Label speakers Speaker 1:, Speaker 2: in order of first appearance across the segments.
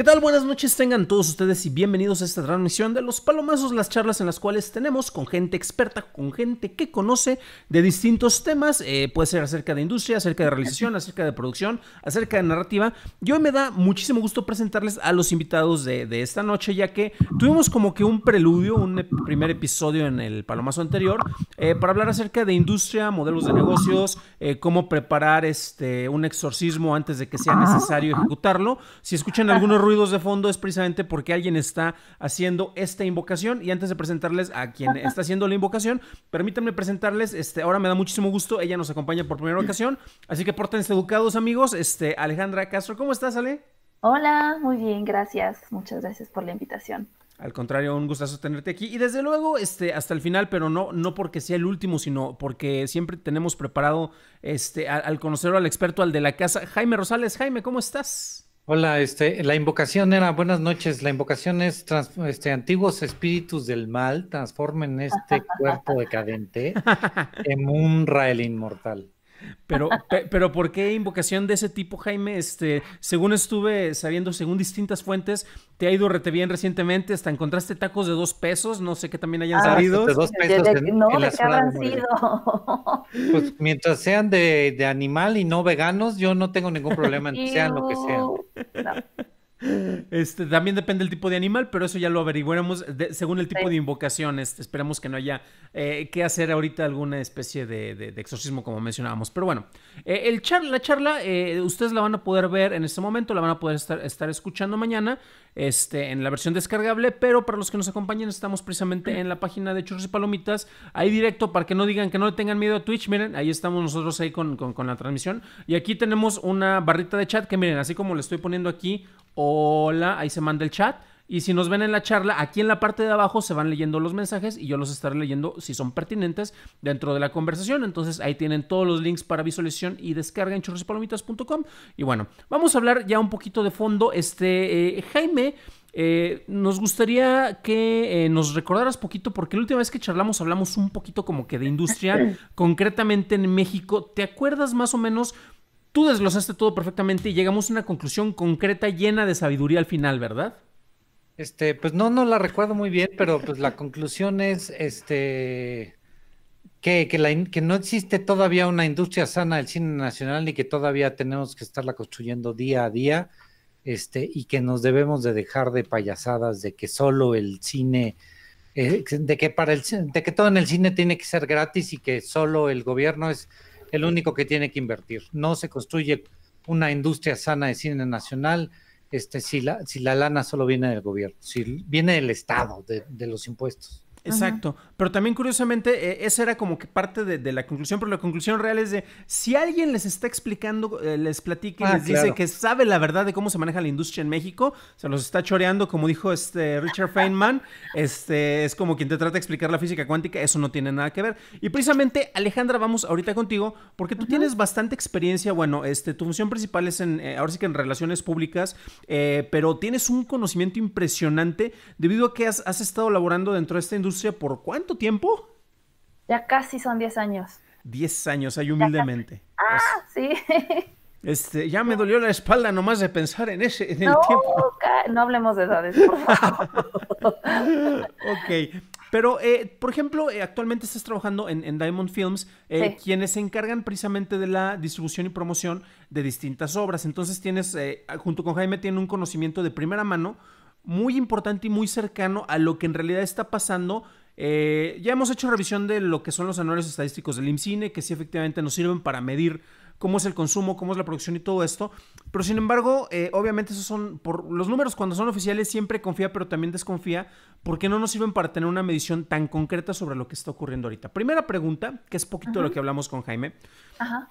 Speaker 1: ¿Qué tal? Buenas noches tengan todos ustedes y bienvenidos a esta transmisión de Los Palomazos, las charlas en las cuales tenemos con gente experta, con gente que conoce de distintos temas, eh, puede ser acerca de industria, acerca de realización, acerca de producción, acerca de narrativa. Y hoy me da muchísimo gusto presentarles a los invitados de, de esta noche, ya que tuvimos como que un preludio, un primer episodio en el Palomazo anterior, eh, para hablar acerca de industria, modelos de negocios, eh, cómo preparar este, un exorcismo antes de que sea necesario ejecutarlo. Si escuchan algunos ruidos de fondo es precisamente porque alguien está haciendo esta invocación. Y antes de presentarles a quien está haciendo la invocación, permítanme presentarles, este, ahora me da muchísimo gusto, ella nos acompaña por primera ocasión, así que pórtense educados amigos, este, Alejandra Castro, ¿cómo estás Ale?
Speaker 2: Hola, muy bien, gracias, muchas gracias por la invitación.
Speaker 1: Al contrario, un gustazo tenerte aquí. Y desde luego, este, hasta el final, pero no, no porque sea el último, sino porque siempre tenemos preparado este, al, al conocer al experto, al de la casa, Jaime Rosales. Jaime, ¿cómo estás?
Speaker 3: Hola, este, la invocación era, buenas noches, la invocación es, este, antiguos espíritus del mal transformen este cuerpo decadente en un Rael inmortal. Pero, pero ¿por qué invocación de ese tipo,
Speaker 1: Jaime? Este, según estuve sabiendo, según distintas fuentes, te ha ido rete bien recientemente,
Speaker 3: hasta encontraste tacos de dos pesos, no sé qué también hayan ah, este, salido. De dos este, pesos de, de, habrán
Speaker 2: sido.
Speaker 3: Pues mientras sean de, animal y no veganos, yo no tengo ningún problema sean lo que sean. No. Este, también depende del tipo de animal, pero eso ya
Speaker 1: lo averiguaremos según el tipo de invocación. esperemos que no haya eh, que hacer ahorita alguna especie de, exorcismo, como mencionábamos. Pero bueno, eh, el char, la charla eh, ustedes la van a poder ver en este momento, la van a poder estar, escuchando mañana este, en la versión descargable. Pero para los que nos acompañen, estamos precisamente en la página de Churros y Palomitas, ahí directo, para que no digan que no le tengan miedo a Twitch. Miren, ahí estamos nosotros ahí con la transmisión. Y aquí tenemos una barrita de chat que, miren, así como le estoy poniendo aquí hola, ahí se manda el chat. Y si nos ven en la charla, aquí en la parte de abajo se van leyendo los mensajes y yo los estaré leyendo si son pertinentes dentro de la conversación. Entonces ahí tienen todos los links para visualización y descarga en chorrospalomitas.com. Y bueno, vamos a hablar ya un poquito de fondo. Este, eh, Jaime, eh, nos gustaría que eh, nos recordaras poquito, porque la última vez que charlamos hablamos un poquito como que de industria, concretamente en México. ¿Te acuerdas más o menos? Tú desglosaste todo perfectamente
Speaker 3: y llegamos a una conclusión concreta llena de sabiduría al final, ¿verdad? Este, pues no, no la recuerdo muy bien, pero pues la conclusión es, este, que, que, no existe todavía una industria sana del cine nacional y que todavía tenemos que estarla construyendo día a día, este, y que nos debemos de dejar de payasadas de que solo el cine, eh, de que para el, de que todo en el cine tiene que ser gratis y que solo el gobierno es el único que tiene que invertir. No se construye una industria sana de cine nacional este, si, la, si la lana solo viene del gobierno, si viene del Estado, de, los impuestos. Exacto. Pero también curiosamente, eh, esa era como que parte
Speaker 1: de, la conclusión, pero la conclusión real es de si alguien les está explicando, eh, les platique, ah, les dice que sabe la verdad de cómo se maneja la industria en México, se los está choreando, como dijo este Richard Feynman, este, es como quien te trata de explicar la física cuántica, eso no tiene nada que ver. Y precisamente, Alejandra, vamos ahorita contigo, porque tú tienes bastante experiencia, bueno, este, tu función principal es en, eh, ahora sí que en relaciones públicas, pero tienes un conocimiento impresionante debido a que has, estado laborando dentro de esta industria por cuánto tiempo?
Speaker 2: Ya casi son 10 años.
Speaker 1: 10 años, ahí humildemente. Ah, sí. Este, ya me dolió la espalda nomás de pensar en ese, tiempo.
Speaker 2: No hablemos de edades, por favor.
Speaker 1: ok. Pero, eh, por ejemplo, eh, actualmente estás trabajando en, en Diamond Films, eh, quienes se encargan precisamente de la distribución y promoción de distintas obras. Entonces tienes, junto con Jaime, tiene un conocimiento de primera mano muy importante y muy cercano a lo que en realidad está pasando eh, ya hemos hecho revisión de lo que son los anuales estadísticos del IMCINE, que sí efectivamente nos sirven para medir cómo es el consumo, cómo es la producción y todo esto. Pero sin embargo, eh, obviamente esos son, por los números cuando son oficiales siempre confía, pero también desconfía, porque no nos sirven para tener una medición tan concreta sobre lo que está ocurriendo ahorita. Primera pregunta, que es poquito de lo que hablamos con Jaime.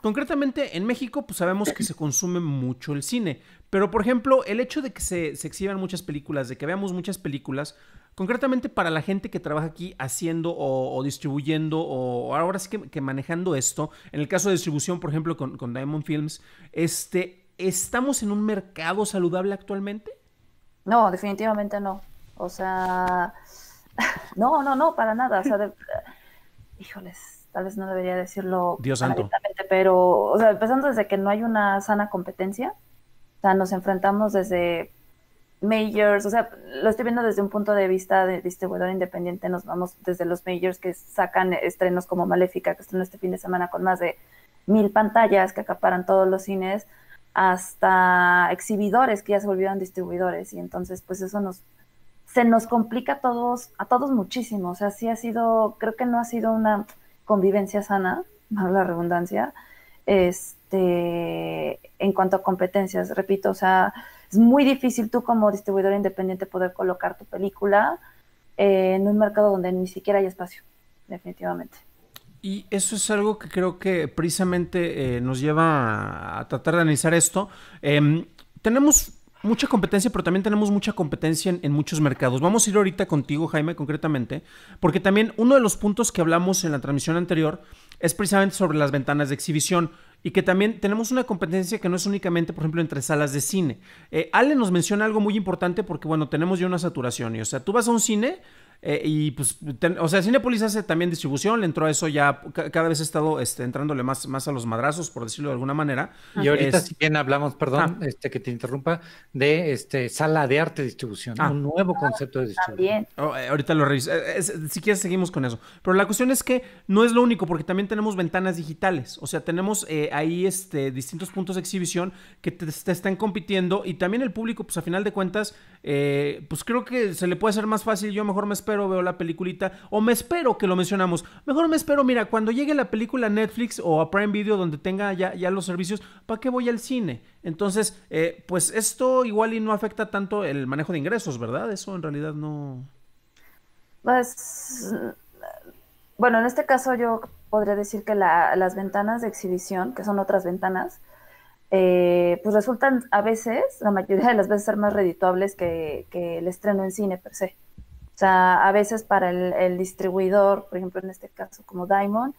Speaker 1: Concretamente, en México, pues sabemos que se consume mucho el cine, pero por ejemplo, el hecho de que se, se exhiban muchas películas, de que veamos muchas películas, concretamente para la gente que trabaja aquí haciendo o, distribuyendo o ahora sí que, manejando esto, en el caso de distribución, por ejemplo, con, Diamond Films, este,
Speaker 2: ¿estamos en un mercado saludable actualmente? No, definitivamente no. O sea, no, no, no, para nada. O sea, eh, híjoles, tal vez no debería decirlo Dios santo. pero, o sea, empezando desde que no hay una sana competencia, o sea, nos enfrentamos desde majors, o sea, lo estoy viendo desde un punto de vista de distribuidor independiente, nos vamos desde los majors que sacan estrenos como Maléfica, que estrenó este fin de semana con más de mil pantallas que acaparan todos los cines, hasta exhibidores que ya se volvieron distribuidores, y entonces pues eso nos, se nos complica a todos, a todos muchísimo, o sea, sí ha sido, creo que no ha sido una convivencia sana, la redundancia, este, en cuanto a competencias, repito, o sea, es muy difícil tú como distribuidor independiente poder colocar tu película eh, en un mercado donde ni siquiera hay espacio, definitivamente.
Speaker 1: Y eso es algo que creo que precisamente eh, nos lleva a tratar de analizar esto. Em, tenemos mucha competencia, pero también tenemos mucha competencia en, muchos mercados. Vamos a ir ahorita contigo, Jaime, concretamente, porque también uno de los puntos que hablamos en la transmisión anterior es precisamente sobre las ventanas de exhibición y que también tenemos una competencia que no es únicamente, por ejemplo, entre salas de cine. Eh, Ale nos menciona algo muy importante porque, bueno, tenemos ya una saturación. Y, o sea, tú vas a un cine eh, y pues, o sea, Cinepolis hace también distribución, le entró a eso ya, cada vez ha estado este, entrándole más, más a los madrazos, por decirlo de alguna manera. Y ahorita si bien hablamos, perdón, ah. este que te interrumpa, de este sala de arte distribución, ah. un nuevo concepto de
Speaker 2: distribución.
Speaker 1: Oh, eh, ahorita lo reviso, eh, si quieres seguimos con eso. Pero la cuestión es que no es lo único, porque también tenemos ventanas digitales, o sea, tenemos ahí este, distintos puntos de exhibición que te, están compitiendo y también el público, pues a final de cuentas, pues creo que se le puede hacer más fácil, yo mejor me pero veo la peliculita, o me espero que lo mencionamos. Mejor me espero, mira, cuando llegue la película a Netflix o a Prime Video donde tenga ya, los servicios, ¿para qué voy al cine? Entonces, eh, pues esto igual y no afecta tanto el manejo de ingresos, ¿verdad? Eso en realidad no...
Speaker 2: Pues, bueno, en este caso yo podría decir que las ventanas de exhibición, que son otras ventanas, eh, pues resultan a veces, la mayoría de las veces, ser más redituables que el estreno en cine per se. O sea, a veces para el, distribuidor, por ejemplo, en este caso como Diamond,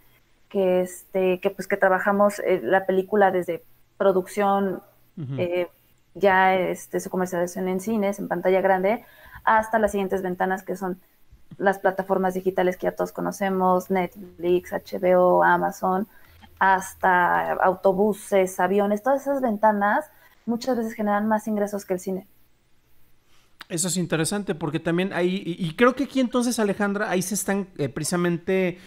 Speaker 2: que este, que pues que trabajamos eh, la película desde producción, eh, ya este, su comercialización en cines, en pantalla grande, hasta las siguientes ventanas que son las plataformas digitales que ya todos conocemos, Netflix, HBO, Amazon, hasta autobuses, aviones, todas esas ventanas muchas veces generan más ingresos que el cine.
Speaker 1: Eso es interesante porque también ahí, y, creo que aquí entonces Alejandra, ahí se están eh, precisamente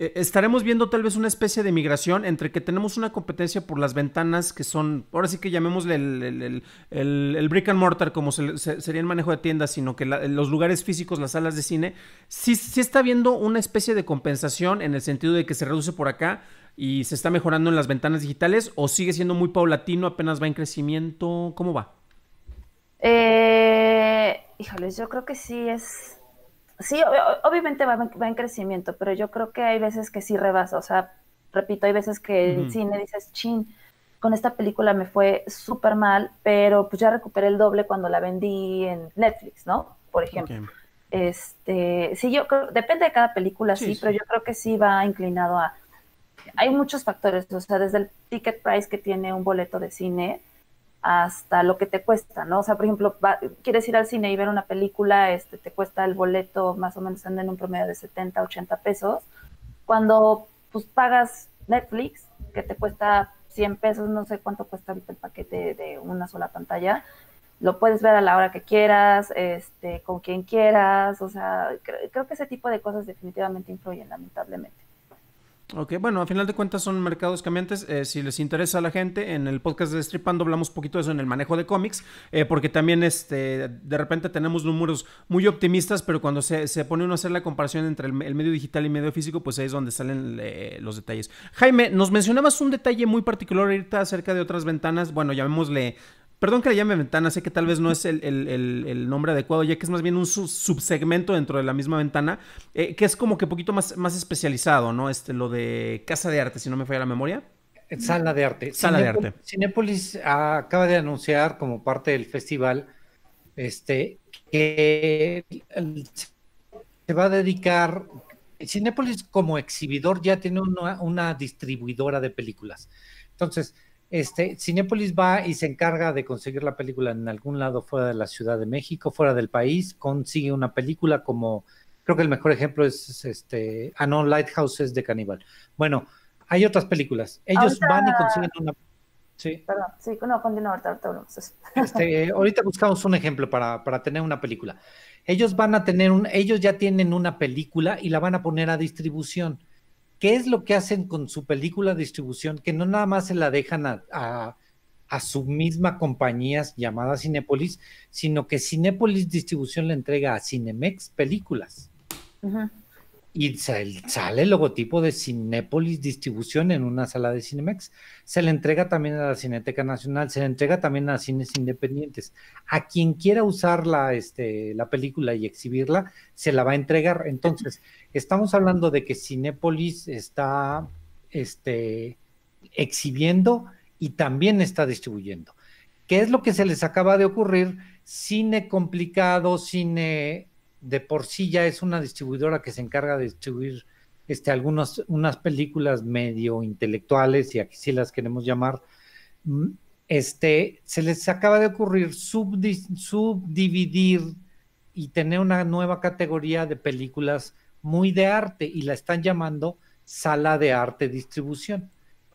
Speaker 1: eh, estaremos viendo tal vez una especie de migración entre que tenemos una competencia por las ventanas que son, ahora sí que llamémosle el, brick and mortar como se, sería el manejo de tiendas, sino que los lugares físicos, las salas de cine, sí, sí está viendo una especie de compensación en el sentido de que se reduce por acá y se está mejorando en las ventanas digitales o sigue siendo muy paulatino, apenas va en crecimiento, ¿cómo va?
Speaker 2: Eh, híjoles, yo creo que sí es. Sí, obviamente va, en crecimiento, pero yo creo que hay veces que sí rebasa. O sea, repito, hay veces que en cine dices, chin, con esta película me fue súper mal, pero pues ya recuperé el doble cuando la vendí en Netflix, ¿no? Por ejemplo. Este, sí, yo creo, depende de cada película, sí, pero yo creo que sí va inclinado a. Hay muchos factores, o sea, desde el ticket price que tiene un boleto de cine, hasta lo que te cuesta, ¿no? O sea, por ejemplo, quieres ir al cine y ver una película, este, te cuesta el boleto más o menos en un promedio de 70, 80 pesos. Cuando pues pagas Netflix, que te cuesta 100 pesos, no sé cuánto cuesta el paquete de una sola pantalla, lo puedes ver a la hora que quieras, este, con quien quieras, o sea, creo que ese tipo de cosas definitivamente influyen, lamentablemente.
Speaker 1: Ok, bueno, a final de cuentas son mercados cambiantes. Eh, si les interesa a la gente, en el podcast de Stripando hablamos un poquito de eso en el manejo de cómics, eh, porque también este, de repente tenemos números muy optimistas, pero cuando se, pone uno a hacer la comparación entre el, medio digital y medio físico, pues ahí es donde salen eh, los detalles. Jaime, nos mencionabas un detalle muy particular ahorita acerca de otras ventanas, bueno, llamémosle Perdón que le llame ventana, sé que tal vez no es el, nombre adecuado, ya que es más bien un subsegmento dentro de la misma ventana, que es como que un poquito más, más especializado, ¿no? Este, lo de
Speaker 3: Casa de Arte, si no me falla la memoria. Sala de Arte. Sala de Arte. Cinépolis acaba de anunciar como parte del festival este, que se va a dedicar. Cinépolis como exhibidor ya tiene una, distribuidora de películas. Entonces, este, Cinépolis va y se encarga de conseguir la película en algún lado fuera de la Ciudad de México, fuera del país, consigue una película como creo que el mejor ejemplo es, este, ah, no, Lighthouse de Caníbal. Bueno, hay otras películas. Ellos van y consiguen una... Sí.
Speaker 2: Perdón, sí, no, continúa, ahorita, ahorita
Speaker 3: este, ahorita buscamos un ejemplo para, tener una película. Ellos van a tener un, ellos ya tienen una película y la van a poner a distribución. ¿Qué es lo que hacen con su película de distribución? Que no nada más se la dejan a a su misma compañía llamada Cinépolis, sino que Cinépolis Distribución le entrega a Cinemex películas. Y sale, el logotipo de Cinépolis Distribución en una sala de Cinemex. Se le entrega también a la Cineteca Nacional, se le entrega también a cines independientes. A quien quiera usar la, este, la película y exhibirla, se la va a entregar. Entonces, estamos hablando de que Cinépolis está este, exhibiendo y también está distribuyendo. ¿Qué es lo que se les acaba de ocurrir? Cine complicado, cine de por sí ya es una distribuidora que se encarga de distribuir este, algunas unas películas medio intelectuales, y aquí sí las queremos llamar, mm, este, se les acaba de ocurrir subdividir y tener una nueva categoría de películas muy de arte y la están llamando sala de arte distribución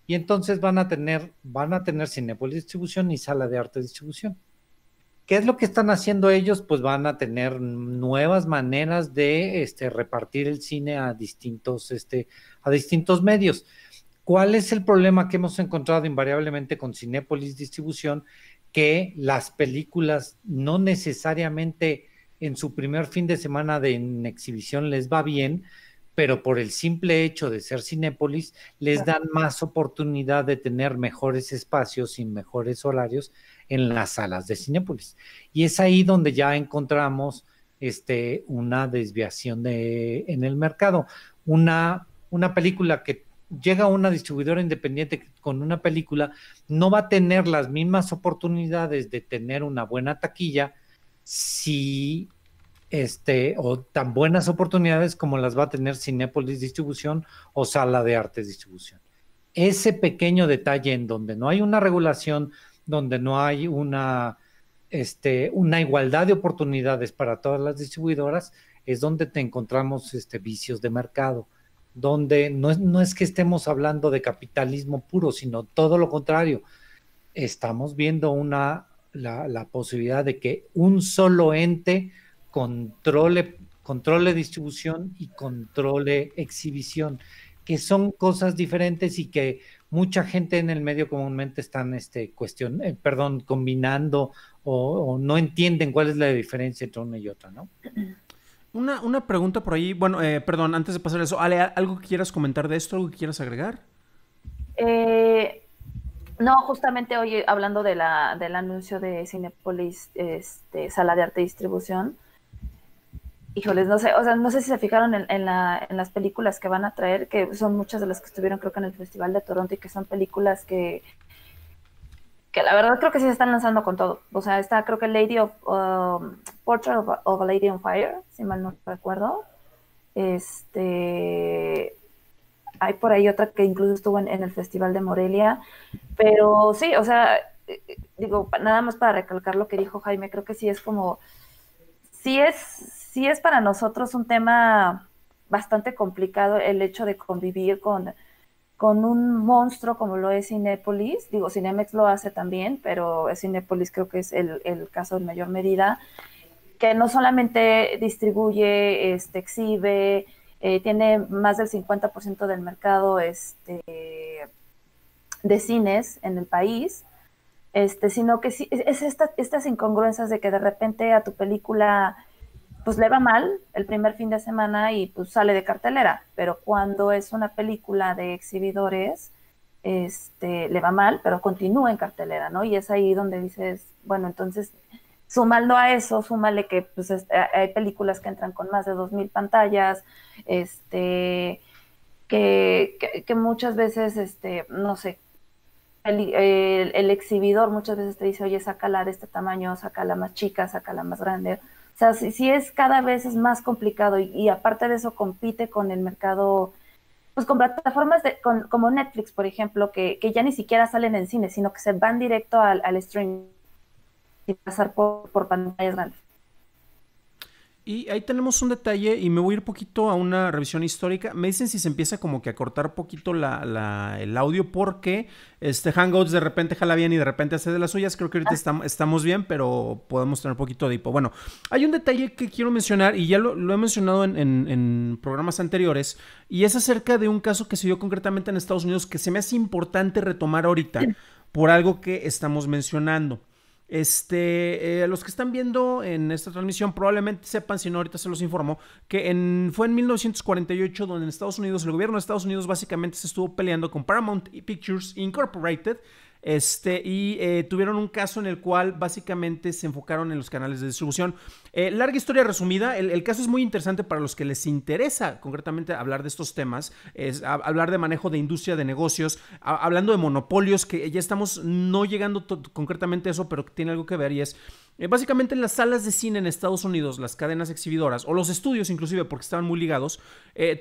Speaker 3: y entonces van a tener, van a tener Cinepolis Distribución y Sala de Arte Distribución. ¿Qué es lo que están haciendo ellos? Pues van a tener nuevas maneras de este, repartir el cine a distintos, este, a distintos medios. ¿Cuál es el problema que hemos encontrado invariablemente con Cinepolis Distribución? Que las películas no necesariamente en su primer fin de semana de exhibición les va bien, pero por el simple hecho de ser Cinépolis, les dan más oportunidad de tener mejores espacios y mejores horarios en las salas de Cinépolis. Y es ahí donde ya encontramos este, una desviación en el mercado. Una, una película que llega a una distribuidora independiente con una película, no va a tener las mismas oportunidades de tener una buena taquilla si este, o tan buenas oportunidades como las va a tener Cinepolis Distribución o Sala de Artes Distribución. Ese pequeño detalle en donde no hay una regulación, donde no hay una, este, una igualdad de oportunidades para todas las distribuidoras, es donde te encontramos este, vicios de mercado, donde no es, que estemos hablando de capitalismo puro, sino todo lo contrario. Estamos viendo una, la posibilidad de que un solo ente controle, controle distribución y controle exhibición, que son cosas diferentes y que mucha gente en el medio comúnmente están este, eh, perdón, combinando o, no entienden cuál es la diferencia entre una y otra, ¿no?
Speaker 1: Una, una pregunta por ahí, bueno, eh, perdón, antes de pasar eso, Ale, ¿algo que quieras comentar de esto, algo que quieras
Speaker 3: agregar?
Speaker 2: Eh, no, justamente hoy hablando de la, del anuncio de Cinepolis este, Sala de Arte y Distribución, híjoles, no sé, o sea, no sé si se fijaron en, las películas que van a traer, que son muchas de las que estuvieron creo que en el Festival de Toronto y que son películas que, que la verdad creo que sí se están lanzando con todo. O sea, está creo que Lady of, um, Portrait of, a Lady on Fire, si mal no recuerdo. Este, hay por ahí otra que incluso estuvo en el Festival de Morelia, pero sí, o sea, eh, eh, digo, nada más para recalcar lo que dijo Jaime, creo que sí es como, sí es sí es para nosotros un tema bastante complicado el hecho de convivir con, con un monstruo como lo es Cinépolis. Digo, Cinemex lo hace también, pero Cinépolis creo que es el, caso en mayor medida, que no solamente distribuye, este, exhibe, eh, tiene más del 50% del mercado este, de cines en el país, este, sino que sí, es estas incongruencias de que de repente a tu película pues le va mal el primer fin de semana y pues sale de cartelera, pero cuando es una película de exhibidores, este, le va mal, pero continúa en cartelera, ¿no? Y es ahí donde dices, bueno, entonces, sumando a eso, súmale que pues, eh, hay películas que entran con más de 2.000 pantallas, este, que, que, muchas veces, este, no sé, el, exhibidor muchas veces te dice, oye, sácala de este tamaño, sácala más chica, sácala más grande, o sea, si es cada vez es más complicado y, aparte de eso compite con el mercado, pues con plataformas de, como Netflix, por ejemplo, que, que, ya ni siquiera salen en cine, sino que se van directo al, al streaming y pasar por pantallas grandes.
Speaker 1: Y ahí tenemos un detalle y me voy a ir poquito a una revisión histórica. Me dicen si se empieza como que a cortar poquito la, el audio porque este Hangouts de repente jala bien y de repente hace de las suyas. Creo que ahorita ah. estamos bien, pero podemos tener poquito de hipo. Bueno, hay un detalle que quiero mencionar y ya lo, he mencionado en, en, programas anteriores y es acerca de un caso que se dio concretamente en Estados Unidos que se me hace importante retomar ahorita por algo que estamos mencionando. Este, eh, los que están viendo en esta transmisión probablemente sepan, si no ahorita se los informo, que en, fue en 1948 donde en Estados Unidos, el gobierno de Estados Unidos básicamente se estuvo peleando con Paramount Pictures Incorporated, este, y eh, tuvieron un caso en el cual básicamente se enfocaron en los canales de distribución. Eh, larga historia resumida, el, caso es muy interesante para los que les interesa concretamente hablar de estos temas, es, hablar de manejo de industria, de negocios, hablando de monopolios, que ya estamos no llegando concretamente a eso, pero que tiene algo que ver y es... Eh, básicamente en las salas de cine en Estados Unidos, las cadenas exhibidoras o los estudios inclusive porque estaban muy ligados,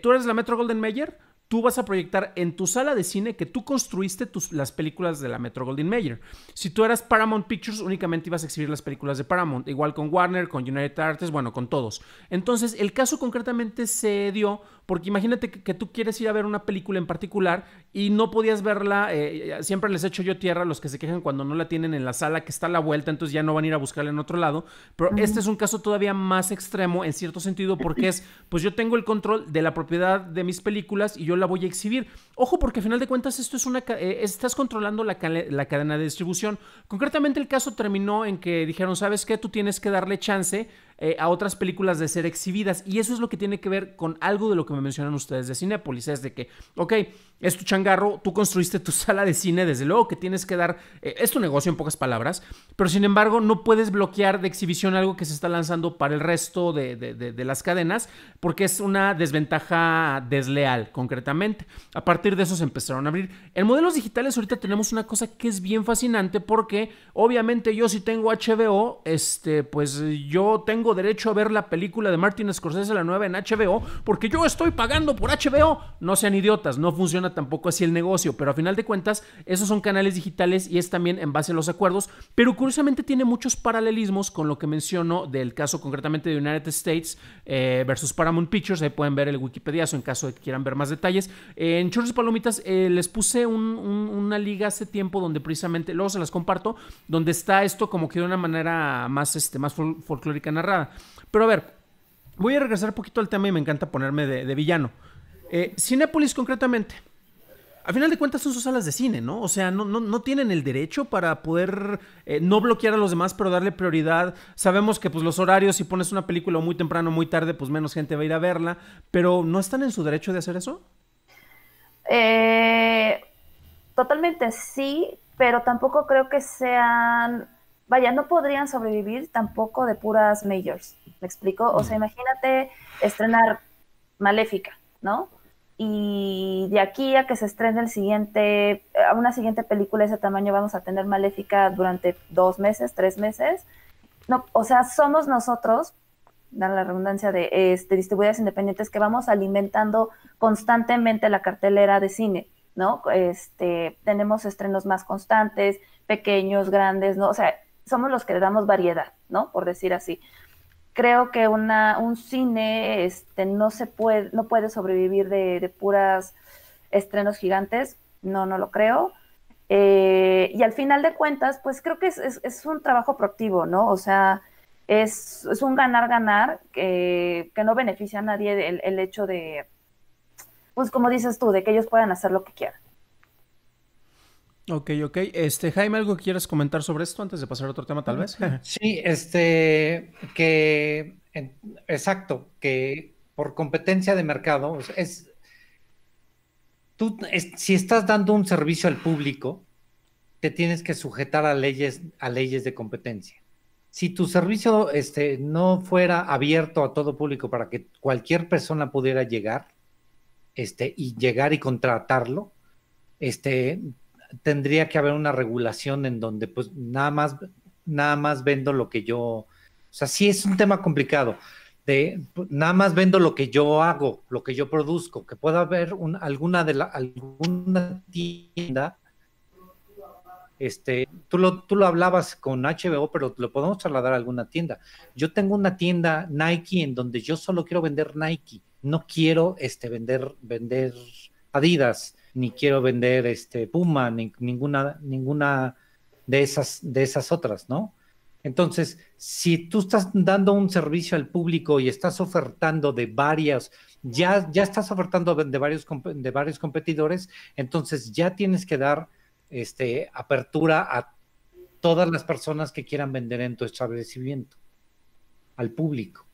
Speaker 1: tú eres la Metro Golden Mayer, tú vas a proyectar en tu sala de cine que tú construiste tus, las películas de la Metro Golden Mayer. Si tú eras Paramount Pictures, únicamente ibas a exhibir las películas de Paramount, igual con Warner, con United Artists, bueno, con todos. Entonces, el caso concretamente se dio porque imagínate que, tú quieres ir a ver una película en particular y no podías verla. Eh, eh, siempre les echo yo tierra a los que se quejan cuando no la tienen en la sala, que está a la vuelta, entonces ya no van a ir a buscarla en otro lado. Pero este es un caso todavía más extremo en cierto sentido, porque es, pues yo tengo el control de la propiedad de mis películas y yo la voy a exhibir. Ojo, porque al final de cuentas esto es una... Eh, estás controlando la, cadena de distribución. Concretamente el caso terminó en que dijeron, ¿sabes qué? Tú tienes que darle chance a otras películas de ser exhibidas. Y eso es lo que tiene que ver con algo de lo que me mencionan ustedes de Cinépolis, es de que, ok, es tu changarro, tú construiste tu sala de cine, desde luego que tienes que dar, eh, es tu negocio en pocas palabras, pero sin embargo no puedes bloquear de exhibición algo que se está lanzando para el resto de, las cadenas, porque es una desventaja desleal, concretamente. A partir de eso se empezaron a abrir. En modelos digitales ahorita tenemos una cosa que es bien fascinante, porque obviamente yo si tengo HBO, este, pues yo tengo derecho a ver la película de Martin Scorsese, la nueva en HBO, porque yo estoy estoy pagando por HBO. No sean idiotas, no funciona tampoco así el negocio, pero a final de cuentas, esos son canales digitales y es también en base a los acuerdos, pero curiosamente tiene muchos paralelismos con lo que menciono del caso concretamente de United States eh, versus Paramount Pictures. Ahí pueden ver el Wikipediazo en caso de que quieran ver más detalles. en y Palomitas eh, les puse una liga hace tiempo donde precisamente, luego se las comparto, donde está esto como que de una manera más, este, más folclórica narrada. Pero a ver, Voy a regresar un poquito al tema y me encanta ponerme de, villano. Eh, Cinépolis concretamente. A final de cuentas son sus salas de cine, ¿no? O sea, no, tienen el derecho para poder eh, no bloquear a los demás, pero darle prioridad. Sabemos que pues los horarios, si pones una película muy temprano, muy tarde, pues menos gente va a ir a verla, pero ¿no están en su derecho de hacer eso?
Speaker 2: Eh, totalmente sí, pero tampoco creo que sean vaya, no podrían sobrevivir tampoco de puras majors. ¿Me explico? O sea, imagínate estrenar Maléfica, ¿no? Y de aquí a que se estrene el siguiente, eh, a una siguiente película de ese tamaño, vamos a tener Maléfica durante dos meses, tres meses. No, o sea, somos nosotros, dan la redundancia de este, distribuidas independientes, que vamos alimentando constantemente la cartelera de cine, ¿no? Este, tenemos estrenos más constantes, pequeños, grandes, ¿no? O sea, somos los que le damos variedad, ¿no? Por decir así. Creo que una, un cine este, no, se puede, no puede sobrevivir de, de puras estrenos gigantes, no, no lo creo. Eh, y al final de cuentas, pues creo que es, un trabajo proactivo, ¿no? O sea, es, un ganar-ganar que, no beneficia a nadie el hecho de, pues como dices tú, de que ellos puedan hacer lo que quieran.
Speaker 1: Ok, ok. Este, Jaime, ¿algo que quieras comentar sobre esto antes de pasar
Speaker 3: a otro tema, tal vez? Sí, este, que, exacto, que por competencia de mercado, es, tú, si estás dando un servicio al público, te tienes que sujetar a leyes, a leyes de competencia. Si tu servicio este, no fuera abierto a todo público para que cualquier persona pudiera llegar, este, y llegar y contratarlo, este, tendría que haber una regulación en donde pues nada más, nada más vendo lo que yo, o sea, sí es un tema complicado, de pues, nada más vendo lo que yo hago, lo que yo produzco, que pueda haber un, alguna de la, alguna tienda. Este, tú lo, tú lo hablabas con HBO, pero lo podemos trasladar a alguna tienda. Yo tengo una tienda Nike en donde yo solo quiero vender Nike, no quiero este, vender, vender Adidas ni quiero vender este Puma, ni, ninguna, ninguna de esas, de esas otras, ¿no? Entonces, si tú estás dando un servicio al público y estás ofertando de varias, ya, ya estás ofertando de varios, de varios competidores, entonces ya tienes que dar este, apertura a todas las personas que quieran vender en tu establecimiento, al público.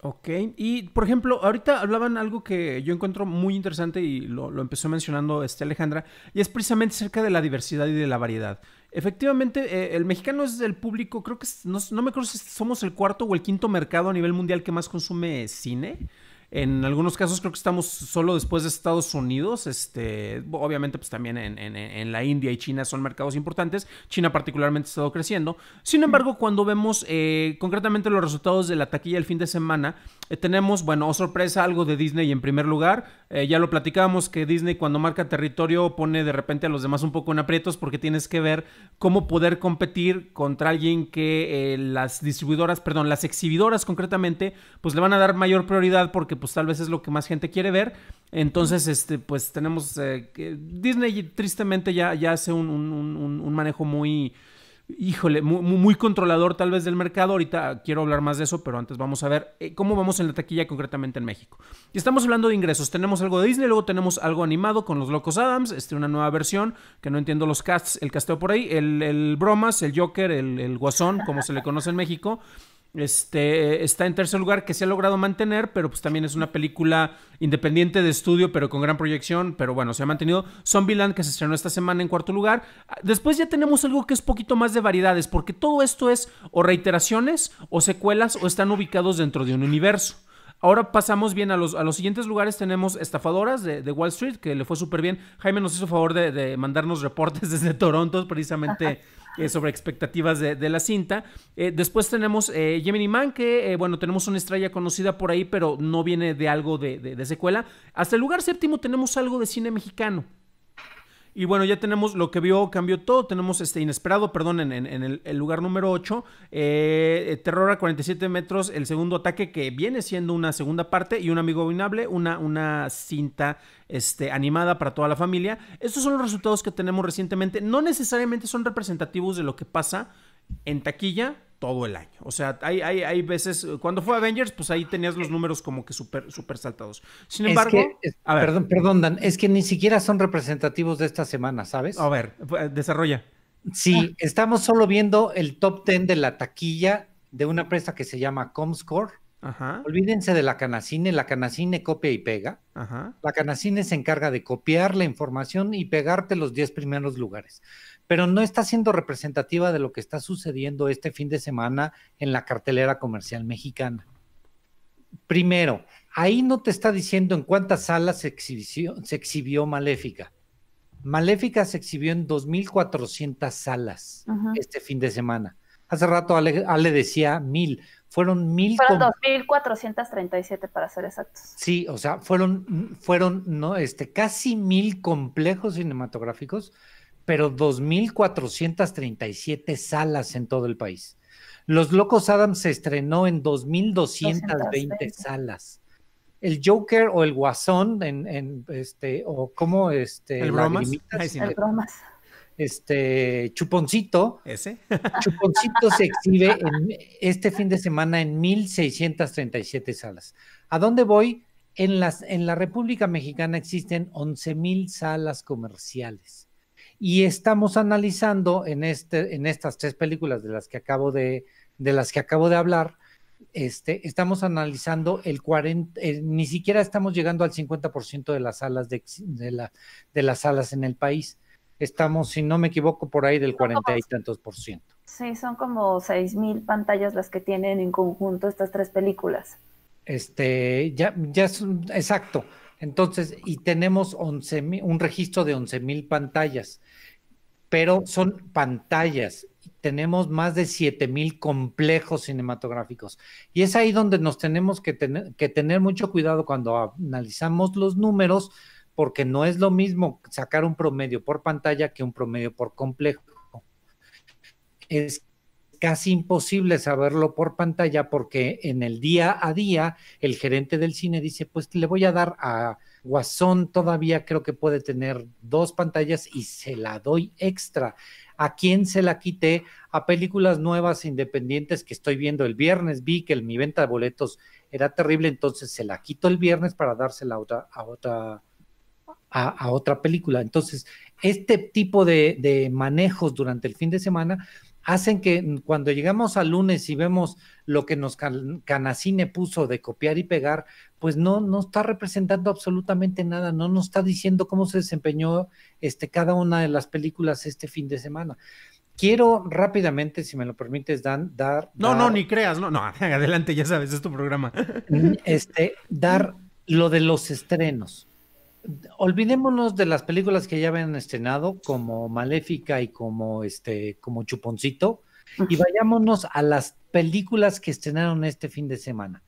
Speaker 3: Ok,
Speaker 1: y por ejemplo, ahorita hablaban algo que yo encuentro muy interesante y lo, empezó mencionando este Alejandra, y es precisamente acerca de la diversidad y de la variedad. Efectivamente, eh, el mexicano es el público, creo que no, no, me acuerdo si somos el cuarto o el quinto mercado a nivel mundial que más consume cine. En algunos casos creo que estamos solo después de Estados Unidos. Este, obviamente, pues también en, la India y China son mercados importantes. China particularmente ha estado creciendo. Sin embargo, cuando vemos eh, concretamente los resultados de la taquilla el fin de semana, eh, tenemos, bueno, o oh, sorpresa, algo de Disney en primer lugar. Eh, ya lo platicábamos que Disney cuando marca territorio pone de repente a los demás un poco en aprietos porque tienes que ver cómo poder competir contra alguien que las distribuidoras, perdón, las exhibidoras concretamente, pues le van a dar mayor prioridad porque pues tal vez es lo que más gente quiere ver. Entonces, este, pues tenemos. Eh, que Disney tristemente ya, ya hace un, manejo muy. Híjole, muy, controlador tal vez del mercado. Ahorita quiero hablar más de eso, pero antes vamos a ver eh, cómo vamos en la taquilla concretamente en México. Y estamos hablando de ingresos. Tenemos algo de Disney, luego tenemos algo animado con los Locos Adams, este, una nueva versión, que no entiendo los casts, el casteo por ahí, el, Bromas, el Joker, el, el Guasón, como se le conoce en México. Este, está en tercer lugar que se ha logrado mantener, pero pues también es una película independiente de estudio, pero con gran proyección, pero bueno, se ha mantenido. Zombieland que se estrenó esta semana en cuarto lugar. Después ya tenemos algo que es poquito más de variedades, porque todo esto es o reiteraciones o secuelas o están ubicados dentro de un universo. Ahora pasamos bien a los, a los siguientes lugares. Tenemos estafadoras de, Wall Street, que le fue súper bien. Jaime nos hizo favor de, mandarnos reportes desde Toronto, precisamente eh, sobre expectativas de, la cinta. Eh, después tenemos eh, Gemini Man, que, eh, bueno, tenemos una estrella conocida por ahí, pero no viene de algo de, secuela. Hasta el lugar séptimo tenemos algo de cine mexicano. Y bueno, ya tenemos lo que vio, cambió todo. Tenemos este inesperado, perdón, en, el, lugar número 8. Eh, eh, terror a 47 metros, el segundo ataque que viene siendo una segunda parte. Y un amigo abominable, una, una cinta este, animada para toda la familia. Estos son los resultados que tenemos recientemente. No necesariamente son representativos de lo que pasa en taquilla todo el año. O sea, hay, hay, hay veces, cuando fue Avengers, pues ahí tenías los números
Speaker 3: como que súper super saltados. Sin embargo, es que, perdón, perdón, Dan, es que ni siquiera son representativos de esta semana, ¿sabes? A ver, eh, desarrolla. Sí, estamos solo viendo el top 10 de la taquilla de una empresa que se llama Comscore. Ajá. Olvídense de la Canacine, la Canacine copia y pega. Ajá. La Canacine se encarga de copiar la información y pegarte los 10 primeros lugares pero no está siendo representativa de lo que está sucediendo este fin de semana en la cartelera comercial mexicana. Primero, ahí no te está diciendo en cuántas salas se exhibió, Maléfica. Maléfica se exhibió en 2.400 salas salas este fin de semana. Hace rato Ale, decía mil, fueron mil. Fueron
Speaker 2: 2.437 para ser exactos.
Speaker 3: Sí, o sea, fueron, fueron no, este, casi mil complejos cinematográficos pero 2.437 salas en todo el país. Los Locos Adams se estrenó en 2.220 salas. El Joker o el Guasón, en, este, o cómo este. El Bromas. el Este Chuponcito. ¿Ese? Chuponcito se exhibe este fin de semana en 1.637 salas. ¿A dónde voy? En, las, en la República Mexicana existen 11.000 salas comerciales. Y estamos analizando en, este, en estas tres películas de las que acabo de, de, las que acabo de hablar, este, estamos analizando el 40, eh, ni siquiera estamos llegando al 50% de las salas de, de, la, de las salas en el país. Estamos, si no me equivoco, por ahí del 40 y tantos por ciento.
Speaker 2: Sí, son como seis mil pantallas las que tienen en conjunto estas tres películas.
Speaker 3: Este, ya, ya, es exacto. Entonces, y tenemos un registro de 11.000 pantallas, pero son pantallas. Tenemos más de 7.000 complejos cinematográficos. Y es ahí donde nos tenemos que, que tener mucho cuidado cuando analizamos los números, porque no es lo mismo sacar un promedio por pantalla que un promedio por complejo. Es casi imposible saberlo por pantalla porque en el día a día el gerente del cine dice, pues le voy a dar a Guasón todavía creo que puede tener dos pantallas y se la doy extra. ¿A quién se la quité? A películas nuevas independientes que estoy viendo el viernes. Vi que el, mi venta de boletos era terrible, entonces se la quito el viernes para dársela a otra, a otra, otra película. Entonces, este tipo de, de manejos durante el fin de semana hacen que cuando llegamos al lunes y vemos lo que nos Canacine puso de copiar y pegar, pues no, no está representando absolutamente nada, no nos está diciendo cómo se desempeñó este, cada una de las películas este fin de semana. Quiero rápidamente, si me lo permites, Dan, dar... No, no, ni creas, no, no, adelante, ya sabes, es tu programa. Este, dar lo de los estrenos olvidémonos de las películas que ya habían estrenado, como Maléfica y como este, como Chuponcito, y vayámonos a las películas que estrenaron este fin de semana.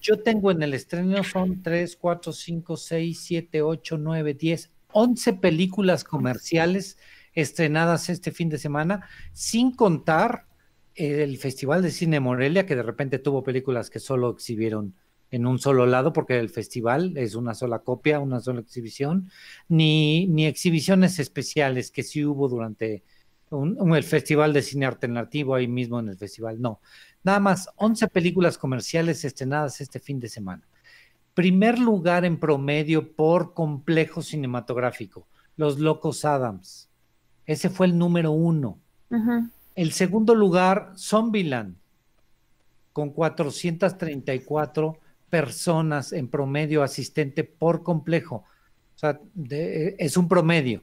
Speaker 3: Yo tengo en el estreno son 3, 4, 5, 6, 7, 8, 9, 10, 11 películas comerciales estrenadas este fin de semana, sin contar eh, el Festival de Cine Morelia, que de repente tuvo películas que solo exhibieron en un solo lado, porque el festival es una sola copia, una sola exhibición, ni, ni exhibiciones especiales que sí hubo durante el Festival de Cine Alternativo ahí mismo en el festival, no. Nada más 11 películas comerciales estrenadas este fin de semana. Primer lugar en promedio por complejo cinematográfico, Los Locos Adams. Ese fue el número uno. El segundo lugar, Zombieland, con 434 personas en promedio asistente por complejo. O sea, eh, es un promedio.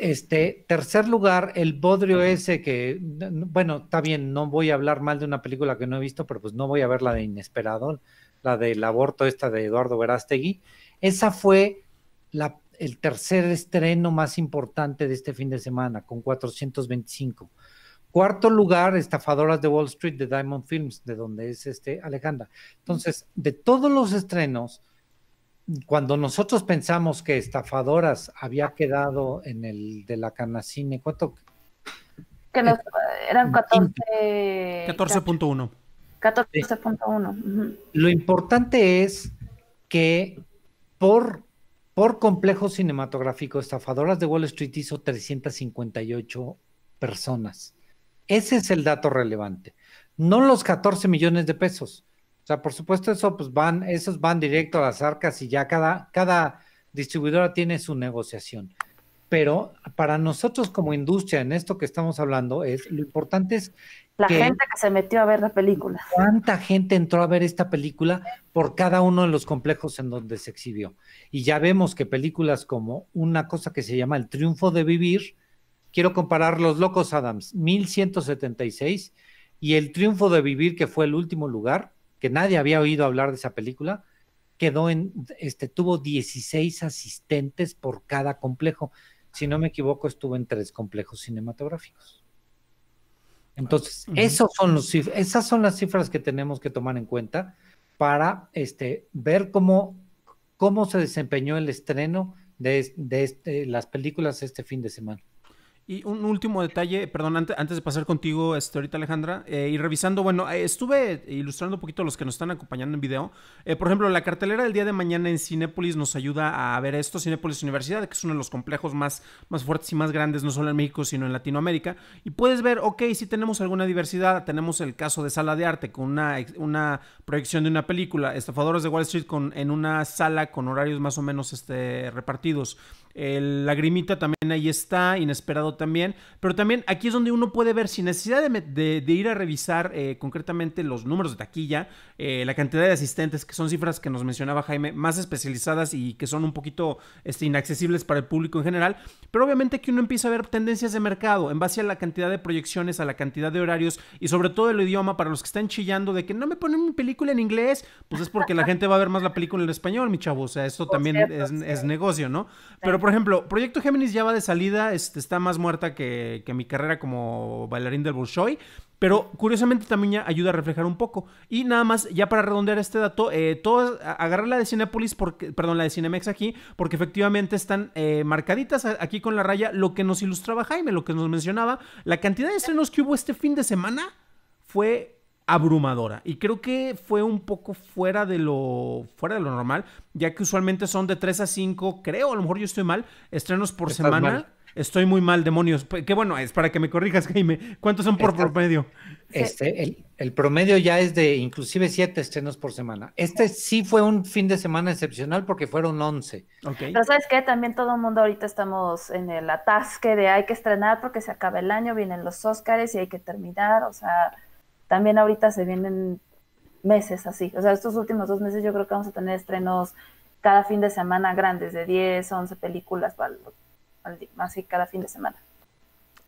Speaker 3: Este, tercer lugar, el bodrio ese que, bueno, está bien, no voy a hablar mal de una película que no he visto, pero pues no voy a ver la de Inesperado, la del aborto esta de Eduardo Verástegui. Esa fue la, el tercer estreno más importante de este fin de semana, con 425. Cuarto lugar, Estafadoras de Wall Street de Diamond Films, de donde es este Alejandra. Entonces, de todos los estrenos, cuando nosotros pensamos que Estafadoras había quedado en el de la Canacine, ¿cuánto?
Speaker 2: Que eran 14.
Speaker 3: 14.1.
Speaker 2: 14.1.
Speaker 3: Lo importante es que por, por complejo cinematográfico, Estafadoras de Wall Street hizo 358 personas. Ese es el dato relevante. No los 14 millones de pesos. O sea, por supuesto, eso, pues van, esos van directo a las arcas y ya cada, cada distribuidora tiene su negociación. Pero para nosotros como industria, en esto que estamos hablando, es lo importante es
Speaker 2: la gente que se metió a ver la película.
Speaker 3: ¿Cuánta gente entró a ver esta película por cada uno de los complejos en donde se exhibió? Y ya vemos que películas como una cosa que se llama El Triunfo de Vivir, quiero comparar Los Locos Adams, 1176, y El Triunfo de Vivir, que fue el último lugar, que nadie había oído hablar de esa película, quedó en, este, tuvo 16 asistentes por cada complejo. Si no me equivoco, estuvo en tres complejos cinematográficos. Entonces, son esas son las cifras que tenemos que tomar en cuenta para este, ver cómo, cómo se desempeñó el estreno de, este, las películas este fin de semana.
Speaker 1: Y un último detalle, perdón, antes, de pasar contigo, este, ahorita Alejandra, eh, y revisando, bueno, eh, estuve ilustrando un poquito los que nos están acompañando en video. Eh, por ejemplo, la cartelera del día de mañana en Cinépolis nos ayuda a ver esto. Cinépolis Universidad, que es uno de los complejos más, más fuertes y más grandes, no solo en México, sino en Latinoamérica. Y puedes ver, ok, si tenemos alguna diversidad, tenemos el caso de Sala de Arte con una, una proyección de una película, Estafadores de Wall Street con, en una sala con horarios más o menos este, repartidos. El lagrimita también ahí está, inesperado también. Pero también aquí es donde uno puede ver, sin necesidad de, ir a revisar eh, concretamente los números de taquilla, eh, la cantidad de asistentes, que son cifras que nos mencionaba Jaime, más especializadas y que son un poquito este, inaccesibles para el público en general. Pero obviamente que uno empieza a ver tendencias de mercado en base a la cantidad de proyecciones, a la cantidad de horarios y sobre todo el idioma para los que están chillando de que no me ponen mi película en inglés, pues es porque la gente va a ver más la película en español, mi chavo. O sea, esto también es, negocio, ¿no? Pero por ejemplo, Proyecto Géminis ya va de salida, este, está más muerta que, mi carrera como bailarín del Bolshoi. Pero curiosamente también ya ayuda a reflejar un poco. Y nada más, ya para redondear este dato, eh, agarrar la de Cinepolis, porque, perdón, la de Cinemex aquí, porque efectivamente están eh, marcaditas aquí con la raya lo que nos ilustraba Jaime, lo que nos mencionaba. La cantidad de estrenos que hubo este fin de semana fue abrumadora. Y creo que fue un poco fuera de lo, fuera de lo normal, ya que usualmente son de 3 a 5, creo, a lo mejor yo estoy mal, estrenos por semana.
Speaker 3: Estoy muy mal, demonios. Qué bueno, es para que me corrijas, Jaime. ¿Cuántos son por promedio? Este, el, promedio ya es de inclusive siete estrenos por semana. Este sí fue un fin de semana excepcional porque fueron 11. Pero sabes
Speaker 2: qué, también todo el mundo ahorita estamos en el atasque de hay que estrenar porque se acaba el año, vienen los Óscares y hay que terminar. O sea, también ahorita se vienen meses así. O sea, estos últimos dos meses yo creo que vamos a tener estrenos cada fin de semana grandes, de 10, 11 películas, así cada fin de semana.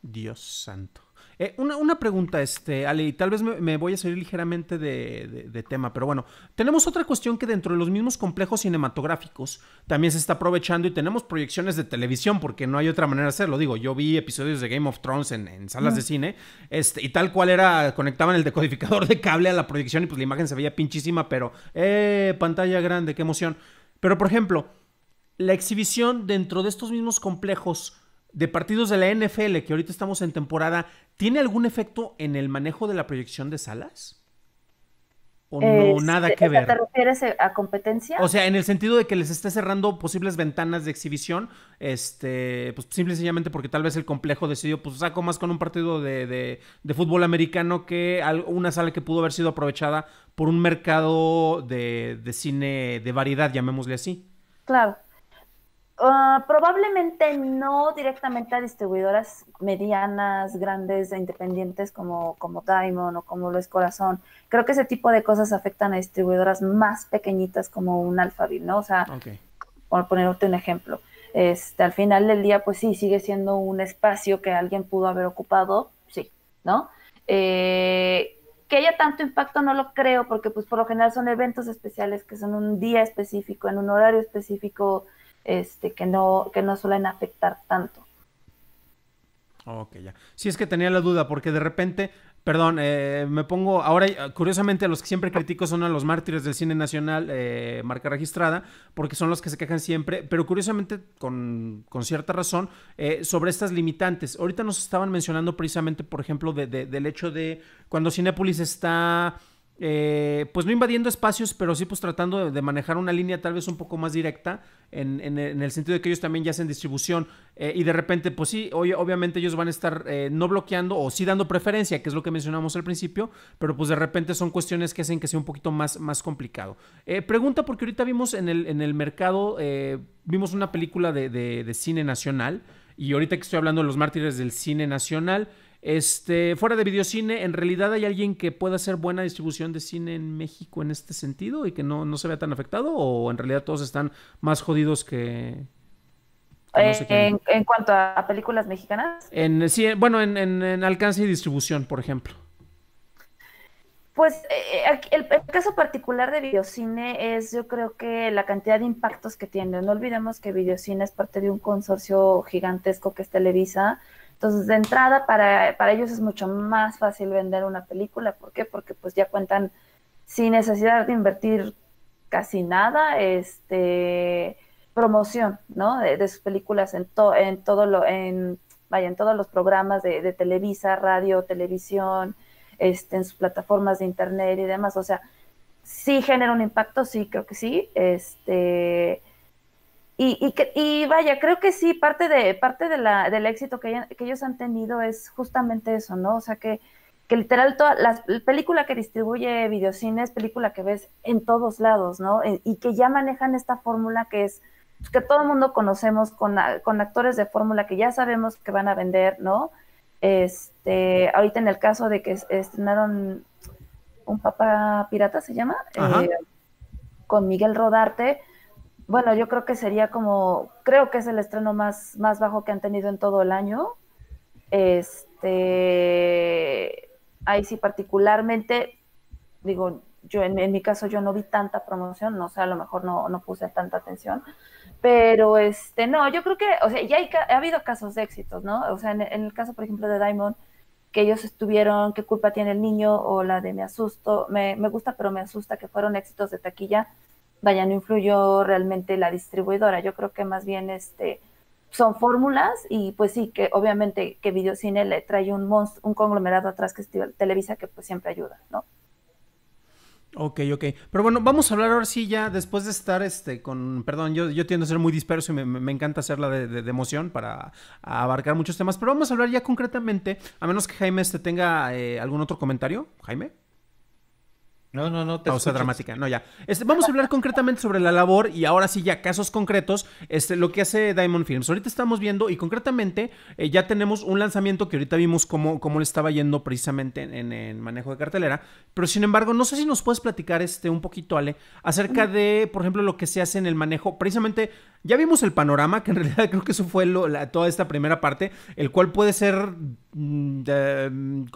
Speaker 1: Dios santo. Eh, una, pregunta, este, Ale, y tal vez me, voy a salir ligeramente de, tema, pero bueno, tenemos otra cuestión que dentro de los mismos complejos cinematográficos también se está aprovechando y tenemos proyecciones de televisión, porque no hay otra manera de hacerlo. Digo, yo vi episodios de Game of Thrones en, salas de mm. cine, este, y tal cual era, conectaban el decodificador de cable a la proyección y pues la imagen se veía pinchísima, pero, eh, pantalla grande, qué emoción. Pero, por ejemplo, la exhibición dentro de estos mismos complejos de partidos de la NFL, que ahorita estamos en temporada, ¿tiene algún efecto en el manejo de la proyección de salas? ¿O no eh, nada que ver? ¿Te
Speaker 2: refieres a competencia? O sea,
Speaker 1: en el sentido de que les esté cerrando posibles ventanas de exhibición, este, pues simple y sencillamente porque tal vez el complejo decidió, pues saco más con un partido de, fútbol americano que una sala que pudo haber sido aprovechada por un mercado de, de cine de variedad, llamémosle así.
Speaker 2: Claro. Ah, probablemente no directamente a distribuidoras medianas, grandes, e independientes como, como Diamond o como lo es Corazón. Creo que ese tipo de cosas afectan a distribuidoras más pequeñitas como un Alphaville, ¿no? O sea, por ponerte un ejemplo. Este, al final del día, pues sí, sigue siendo un espacio que alguien pudo haber ocupado, sí, ¿no? Eh, que haya tanto impacto no lo creo, porque pues por lo general son eventos especiales que son un día específico, en un horario específico, este, que, no, que no suelen afectar tanto.
Speaker 1: Ok, ya. Sí, es que tenía la duda, porque de repente, perdón, eh, me pongo, ahora eh, curiosamente a los que siempre critico son a los mártires del cine nacional, eh, marca registrada, porque son los que se quejan siempre, pero curiosamente, con, cierta razón, sobre estas limitantes. Ahorita nos estaban mencionando precisamente, por ejemplo, de, del hecho de cuando Cinepolis está eh, pues no invadiendo espacios, pero sí pues tratando de, manejar una línea tal vez un poco más directa, en, en, el sentido de que ellos también ya hacen distribución eh, y de repente pues sí, obviamente ellos van a estar eh, no bloqueando o sí dando preferencia, que es lo que mencionamos al principio, pero pues de repente son cuestiones que hacen que sea un poquito más, más complicado. pregunta porque ahorita vimos en el, en el mercado, vimos una película de, de, de cine nacional y ahorita que estoy hablando de los mártires del cine nacional, este, fuera de videocine, ¿en realidad hay alguien que pueda hacer buena distribución de cine en México en este sentido y que no, se vea tan afectado? ¿O en realidad todos están más jodidos que... en,
Speaker 2: cuanto a películas mexicanas?
Speaker 1: En, sí, bueno, en, alcance y distribución, por ejemplo.
Speaker 2: Pues eh, eh, el, el, caso particular de videocine es yo creo que la cantidad de impactos que tiene. No olvidemos que videocine es parte de un consorcio gigantesco que es Televisa, entonces, de entrada, para, ellos es mucho más fácil vender una película. ¿Por qué? Porque pues ya cuentan sin necesidad de invertir casi nada, este promoción, ¿no? De, sus películas en, en todo lo, en, vaya, en todos los programas de, de Televisa, radio, televisión, este, en sus plataformas de internet y demás. O sea, sí genera un impacto, sí, creo que sí. Este, y, y, vaya, creo que sí, parte, de, parte de la, del éxito que, ellos han tenido es justamente eso, ¿no? O sea, que, que literal, toda la, película que distribuye Videocine es película que ves en todos lados, ¿no? Eh, y, que ya manejan esta fórmula que es que todo el mundo conocemos con, actores de fórmula que ya sabemos que van a vender, ¿no? Este, ahorita en el caso de que estrenaron un papá pirata, se llama, eh, con Miguel Rodarte, bueno, yo creo que sería como, creo que es el estreno más, más bajo que han tenido en todo el año. Este, ahí sí particularmente, digo, yo en, mi caso yo no vi tanta promoción, no sé, sea, a lo mejor no, puse tanta atención, pero este, no, yo creo que, o sea, ya ha habido casos de éxitos, ¿no? O sea, en, el caso, por ejemplo, de Diamond, que ellos estuvieron, qué culpa tiene el niño o la de me asusto, me, me gusta pero me asusta, que fueron éxitos de taquilla vaya, no influyó realmente la distribuidora. Yo creo que más bien este son fórmulas y pues sí, que obviamente que Videocine le trae un un conglomerado atrás que es Televisa que pues siempre ayuda, ¿no?
Speaker 1: Ok, ok. Pero bueno, vamos a hablar ahora sí ya después de estar este con. Perdón, yo, yo tiendo a ser muy disperso y me, encanta hacerla de, de, emoción para abarcar muchos temas. Pero vamos a hablar ya concretamente, a menos que Jaime este tenga eh, algún otro comentario. Jaime. No, no, no. Te Pausa dramática. No, ya. Este, vamos a hablar concretamente sobre la labor y ahora sí ya casos concretos, este, lo que hace Diamond Films. Ahorita estamos viendo y concretamente eh, ya tenemos un lanzamiento que ahorita vimos cómo, cómo le estaba yendo precisamente en, el manejo de cartelera. Pero sin embargo, no sé si nos puedes platicar este, un poquito, Ale, acerca de, por ejemplo, lo que se hace en el manejo. Precisamente ya vimos el panorama, que en realidad creo que eso fue toda esta primera parte, el cual puede ser... Mm, mm,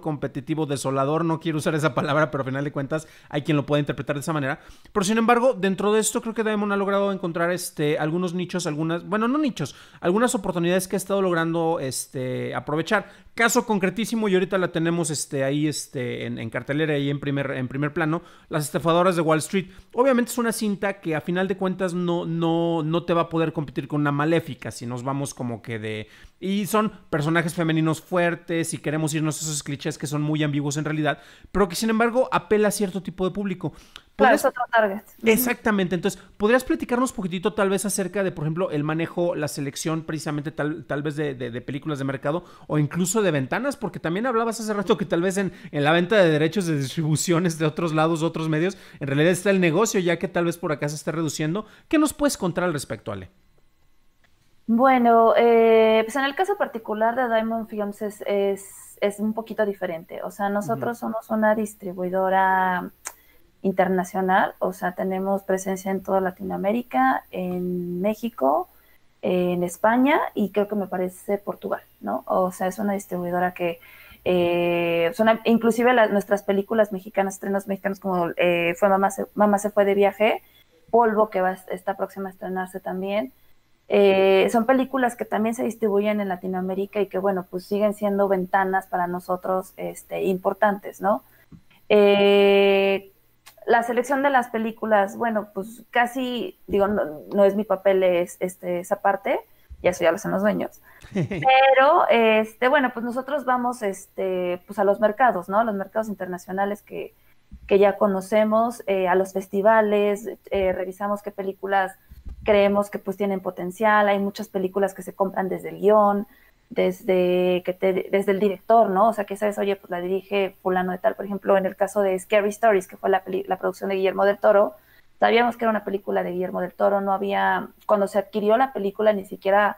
Speaker 1: competitivo, desolador, no quiero usar esa palabra, pero a final de cuentas hay quien lo puede interpretar de esa manera. Pero sin embargo, dentro de esto creo que Daemon ha logrado encontrar este, algunos nichos, algunas, bueno, no nichos, algunas oportunidades que ha estado logrando este, aprovechar. Caso concretísimo, y ahorita la tenemos este, ahí este, en, cartelera y en primer, en primer plano, Las estafadoras de Wall Street. Obviamente es una cinta que a final de cuentas no, no, no te va a poder competir con una maléfica si nos vamos como que de... Y son personajes femeninos fuertes y queremos irnos a esos clichés que son muy ambiguos en realidad, pero que sin embargo apela a cierto tipo de público. Claro, es otro target. Exactamente. Entonces, ¿podrías platicarnos un poquitito tal vez acerca de, por ejemplo, el manejo, la selección precisamente tal, vez de, películas de mercado o incluso de ventanas? Porque también hablabas hace rato que tal vez en, en la venta de derechos de distribuciones de otros lados, otros medios, en realidad está el negocio ya que tal vez por acá se está reduciendo. ¿Qué nos puedes contar al respecto, Ale?
Speaker 2: Bueno, eh, pues en el caso particular de Diamond Films es es un poquito diferente. O sea, nosotros somos una distribuidora internacional, o sea, tenemos presencia en toda Latinoamérica, en México, en España y creo que me parece Portugal, ¿no? O sea, es una distribuidora que eh, son inclusive nuestras películas mexicanas, estrenos mexicanos como eh, fue Mamá se, Mamá se fue de viaje, Polvo que va, está próxima a estrenarse también, eh, son películas que también se distribuyen en Latinoamérica y que, bueno, pues siguen siendo ventanas para nosotros este, importantes, ¿no? Eh, la selección de las películas, bueno, pues casi, digo, no, es mi papel este, esa parte, ya eso ya lo hacen los dueños. Pero, este, bueno, pues nosotros vamos este, pues a los mercados, ¿no? los mercados internacionales que, que ya conocemos, eh, a los festivales, revisamos qué películas creemos que pues tienen potencial, hay muchas películas que se compran desde el guión, desde, que desde el director, ¿no? O sea, que sabes, oye, pues la dirige fulano de tal, por ejemplo, en el caso de Scary Stories, que fue la, producción de Guillermo del Toro, sabíamos que era una película de Guillermo del Toro, no había, cuando se adquirió la película ni siquiera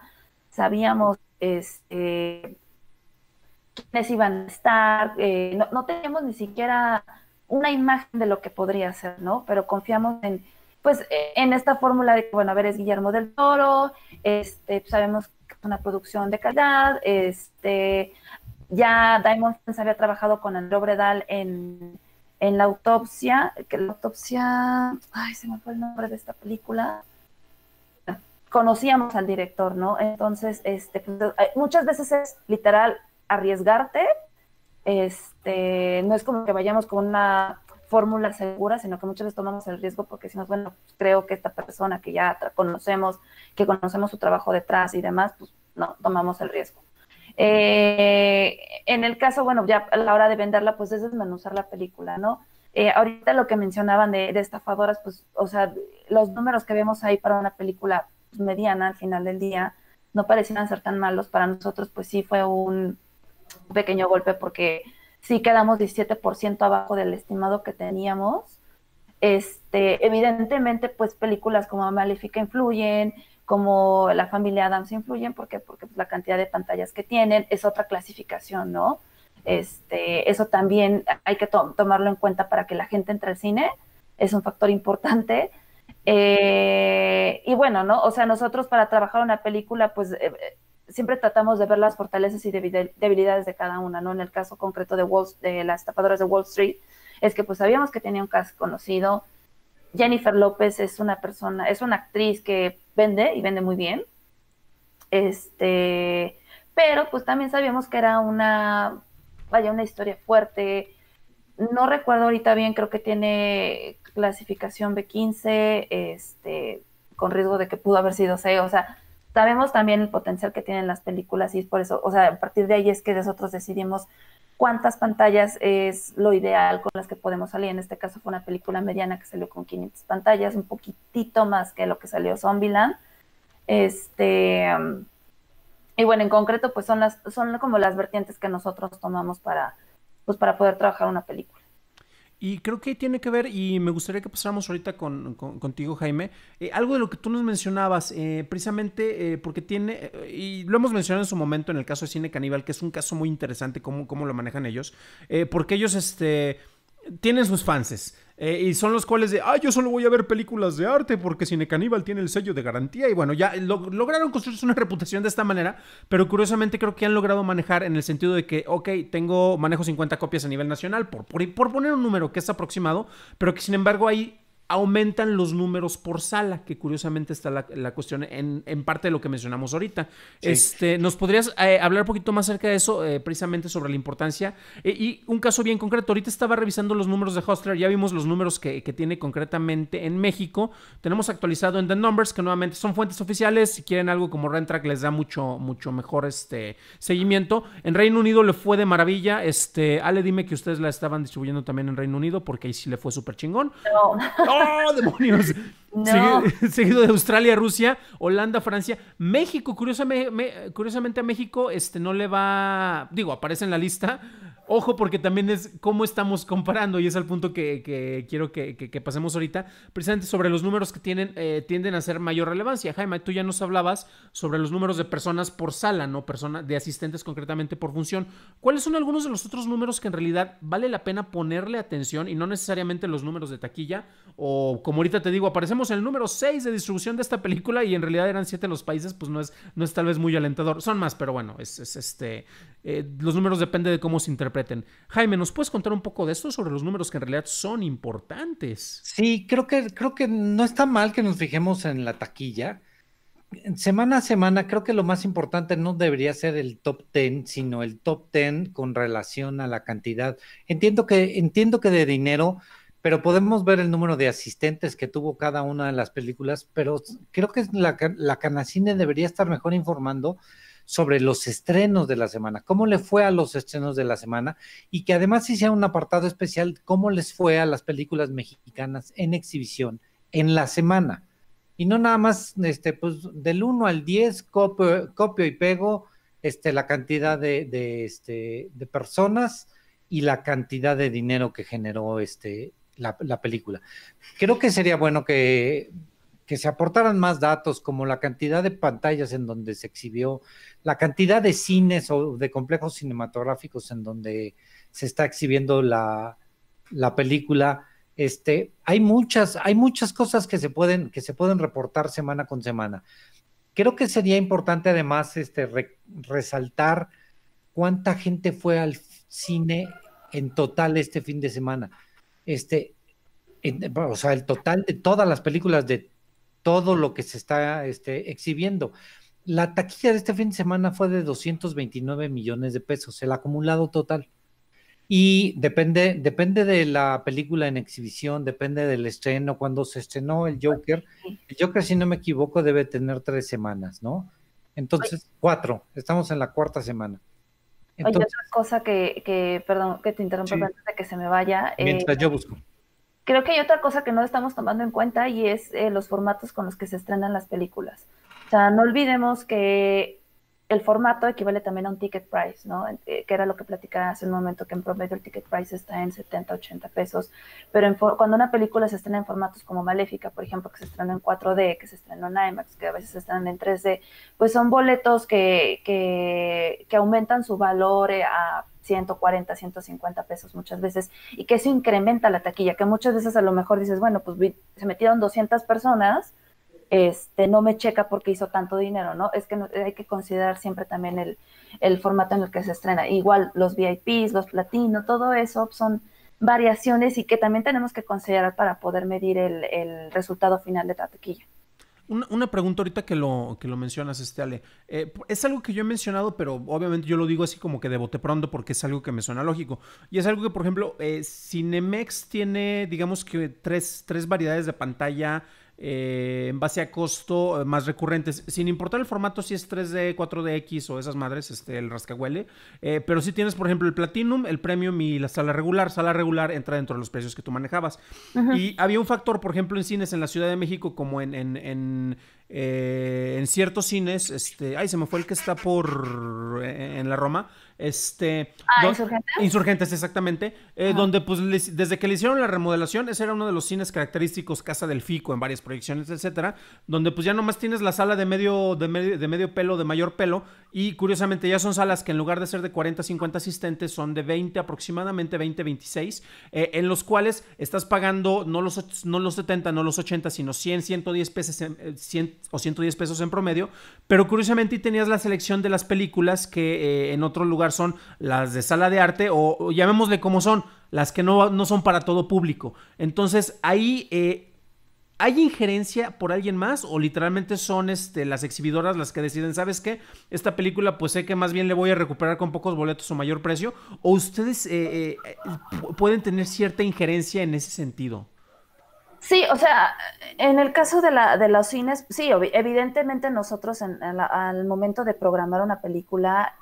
Speaker 2: sabíamos este quiénes iban a estar, eh, no, no teníamos ni siquiera una imagen de lo que podría ser, ¿no? Pero confiamos en pues eh, en esta fórmula de, bueno, a ver, es Guillermo del Toro, este, sabemos que es una producción de calidad, este, ya Diamond había trabajado con André Bredal en, en, la autopsia, que la autopsia, ay, se me fue el nombre de esta película, conocíamos al director, ¿no? Entonces, este, pues, eh, muchas veces es literal arriesgarte, este, no es como que vayamos con una fórmulas seguras, sino que muchas veces tomamos el riesgo porque si decimos, bueno, pues, creo que esta persona que ya conocemos, que conocemos su trabajo detrás y demás, pues no, tomamos el riesgo. Eh, en el caso, bueno, ya a la hora de venderla, pues es desmenuzar la película, ¿no? Eh, ahorita lo que mencionaban de, de, estafadoras, pues, o sea, los números que vemos ahí para una película pues, mediana al final del día no parecían ser tan malos. Para nosotros, pues sí fue un pequeño golpe porque sí quedamos 17% abajo del estimado que teníamos. Este, evidentemente, pues películas como Maléfica influyen, como La familia Adams influyen, ¿por qué? Porque pues, la cantidad de pantallas que tienen es otra clasificación, ¿no? Este, eso también hay que tomarlo en cuenta para que la gente entre al cine, es un factor importante. Eh, y bueno, ¿no? O sea, nosotros para trabajar una película, pues eh, siempre tratamos de ver las fortalezas y debilidades de cada una, ¿no? En el caso concreto de, de las tapadoras de Wall Street, es que pues sabíamos que tenía un caso conocido. Jennifer López es una persona, es una actriz que vende y vende muy bien. Este, pero pues también sabíamos que era una, vaya, una historia fuerte. No recuerdo ahorita bien, creo que tiene clasificación B15, este, con riesgo de que pudo haber sido C, o sea, sabemos también el potencial que tienen las películas y es por eso, o sea, a partir de ahí es que nosotros decidimos cuántas pantallas es lo ideal con las que podemos salir. En este caso fue una película mediana que salió con 500 pantallas, un poquitito más que lo que salió Zombieland. Este, y bueno, en concreto, pues son las, son como las vertientes que nosotros tomamos para, pues para poder trabajar una película.
Speaker 1: Y creo que tiene que ver, y me gustaría que pasáramos ahorita contigo, Jaime, eh, algo de lo que tú nos mencionabas, eh, precisamente eh, porque tiene, y lo hemos mencionado en su momento en el caso de Cine Caníbal, que es un caso muy interesante, cómo, cómo lo manejan ellos, porque ellos, este tienen sus fans eh, y son los cuales de, ah, yo solo voy a ver películas de arte porque Cine Caníbal tiene el sello de garantía. Y bueno, ya lograron construirse una reputación de esta manera, pero curiosamente creo que han logrado manejar en el sentido de que, ok, tengo, manejo 50 copias a nivel nacional, por, por, por poner un número que es aproximado, pero que sin embargo hay aumentan los números por sala, que curiosamente está la, cuestión en, parte de lo que mencionamos ahorita. Este, ¿Nos podrías eh, hablar un poquito más acerca de eso, eh, precisamente sobre la importancia? Eh, y un caso bien concreto, ahorita estaba revisando los números de Hostler, ya vimos los números que, tiene concretamente en México, tenemos actualizado en The Numbers, que nuevamente son fuentes oficiales, si quieren algo como Rentrack les da mucho, mucho mejor este seguimiento. En Reino Unido le fue de maravilla, este, Ale, dime que ustedes la estaban distribuyendo también en Reino Unido, porque ahí sí le fue súper chingón. No demonios! Seguido de Australia, Rusia, Holanda, Francia, México. Curiosamente, curiosamente a México este, no le va, digo, aparece en la lista, Ojo, porque también es cómo estamos comparando, y es el punto que, quiero que, pasemos ahorita, precisamente sobre los números que tienen, eh, tienden a ser mayor relevancia. Jaime, tú ya nos hablabas sobre los números de personas por sala, ¿no? Persona, de asistentes concretamente por función. ¿Cuáles son algunos de los otros números que en realidad vale la pena ponerle atención y no necesariamente los números de taquilla? O como ahorita te digo, aparecemos en el número 6 de distribución de esta película y en realidad eran 7 los países, pues no es, no es tal vez muy alentador. Son más, pero bueno, es, este. Eh, los números depende de cómo se interpreta
Speaker 3: Jaime, ¿nos puedes contar un poco de esto sobre los números que en realidad son importantes? Sí, creo que, creo que no está mal que nos fijemos en la taquilla. Semana a semana, creo que lo más importante no debería ser el top 10, sino el top 10 con relación a la cantidad. Entiendo que, entiendo que de dinero, pero podemos ver el número de asistentes que tuvo cada una de las películas, pero creo que la, la Canacine debería estar mejor informando sobre los estrenos de la semana, cómo le fue a los estrenos de la semana y que además hiciera un apartado especial cómo les fue a las películas mexicanas en exhibición en la semana. Y no nada más, este, pues del 1 al 10 copio, y pego este, la cantidad de, este, de personas y la cantidad de dinero que generó este, la película. Creo que sería bueno que que se aportaran más datos, como la cantidad de pantallas en donde se exhibió, la cantidad de cines o de complejos cinematográficos en donde se está exhibiendo la, película. Este, hay muchas, hay muchas cosas que se pueden, que se pueden reportar semana con semana. Creo que sería importante además este, resaltar cuánta gente fue al cine en total este fin de semana. Este, o sea, el total de todas las películas de todo lo que se está este, exhibiendo. La taquilla de este fin de semana fue de 229 millones de pesos, el acumulado total. Y depende, depende de la película en exhibición, depende del estreno. Cuando se estrenó el Joker, el Joker, si no me equivoco, debe tener tres semanas, ¿no? Entonces, cuatro. Estamos en la cuarta semana.
Speaker 2: Hay otra cosa que, perdón, que te interrumpa antes de que se me vaya. Mientras eh, yo busco. Creo que hay otra cosa que no estamos tomando en cuenta y es eh, los formatos con los que se estrenan las películas. O sea, no olvidemos que el formato equivale también a un ticket price, ¿no? Eh, que era lo que platicaba hace un momento, que en promedio el ticket price está en 70, 80 pesos, pero cuando una película se estrena en formatos como Maléfica, por ejemplo, que se estrena en 4D, que se estrena en IMAX, que a veces se estrena en 3D, pues son boletos que, que, que aumentan su valor eh, a 140, 150 pesos muchas veces, y que eso incrementa la taquilla, que muchas veces a lo mejor dices, bueno, pues se metieron 200 personas, este, no me checa porque hizo tanto dinero, ¿no? Es que hay que considerar siempre también el, formato en el que se estrena. Igual los VIPs, los platinos, todo eso son variaciones y que también tenemos que considerar para poder medir el, resultado final de la taquilla.
Speaker 1: Una, pregunta ahorita que lo, que lo mencionas, este Ale. Eh, es algo que yo he mencionado, pero obviamente yo lo digo así como que de bote pronto porque es algo que me suena lógico. Y es algo que, por ejemplo, eh, Cinemex tiene, digamos que tres variedades de pantalla eh, en base a costo eh, más recurrentes, sin importar el formato si es 3D, 4DX o esas madres, este, el rascahuele, eh, pero si tienes, por ejemplo, el Platinum, el Premium y la sala regular, sala regular entra dentro de los precios que tú manejabas. Y había un factor, por ejemplo, en cines en la Ciudad de México, como en, en, en ciertos cines, este, ay, se me fue el que está por en la Roma, este, ah, insurgentes. exactamente. Eh, donde pues desde que le hicieron la remodelación, ese era uno de los cines característicos, Casa del Fico, en varias proyecciones, etcétera, donde pues ya nomás tienes la sala de medio, de medio, de medio pelo, de mayor pelo, y curiosamente ya son salas que en lugar de ser de 40, 50 asistentes, son de 20 aproximadamente, 20, 26, eh, en los cuales estás pagando no los, no los 70, no los 80, sino 100, 110 pesos, eh, o 110 pesos en promedio, pero curiosamente tenías la selección de las películas que en otro lugar son las de sala de arte o, llamémosle como son, las que no, no, son para todo público. Entonces ahí... Eh, ¿Hay injerencia por alguien más o literalmente son este, las exhibidoras las que deciden, ¿sabes qué? Esta película pues sé que más bien le voy a recuperar con pocos boletos o mayor precio. ¿O ustedes eh, eh, pueden tener cierta injerencia en ese sentido?
Speaker 2: Sí, o sea, en el caso de, la, de los cines, sí, evidentemente nosotros en, al momento de programar una película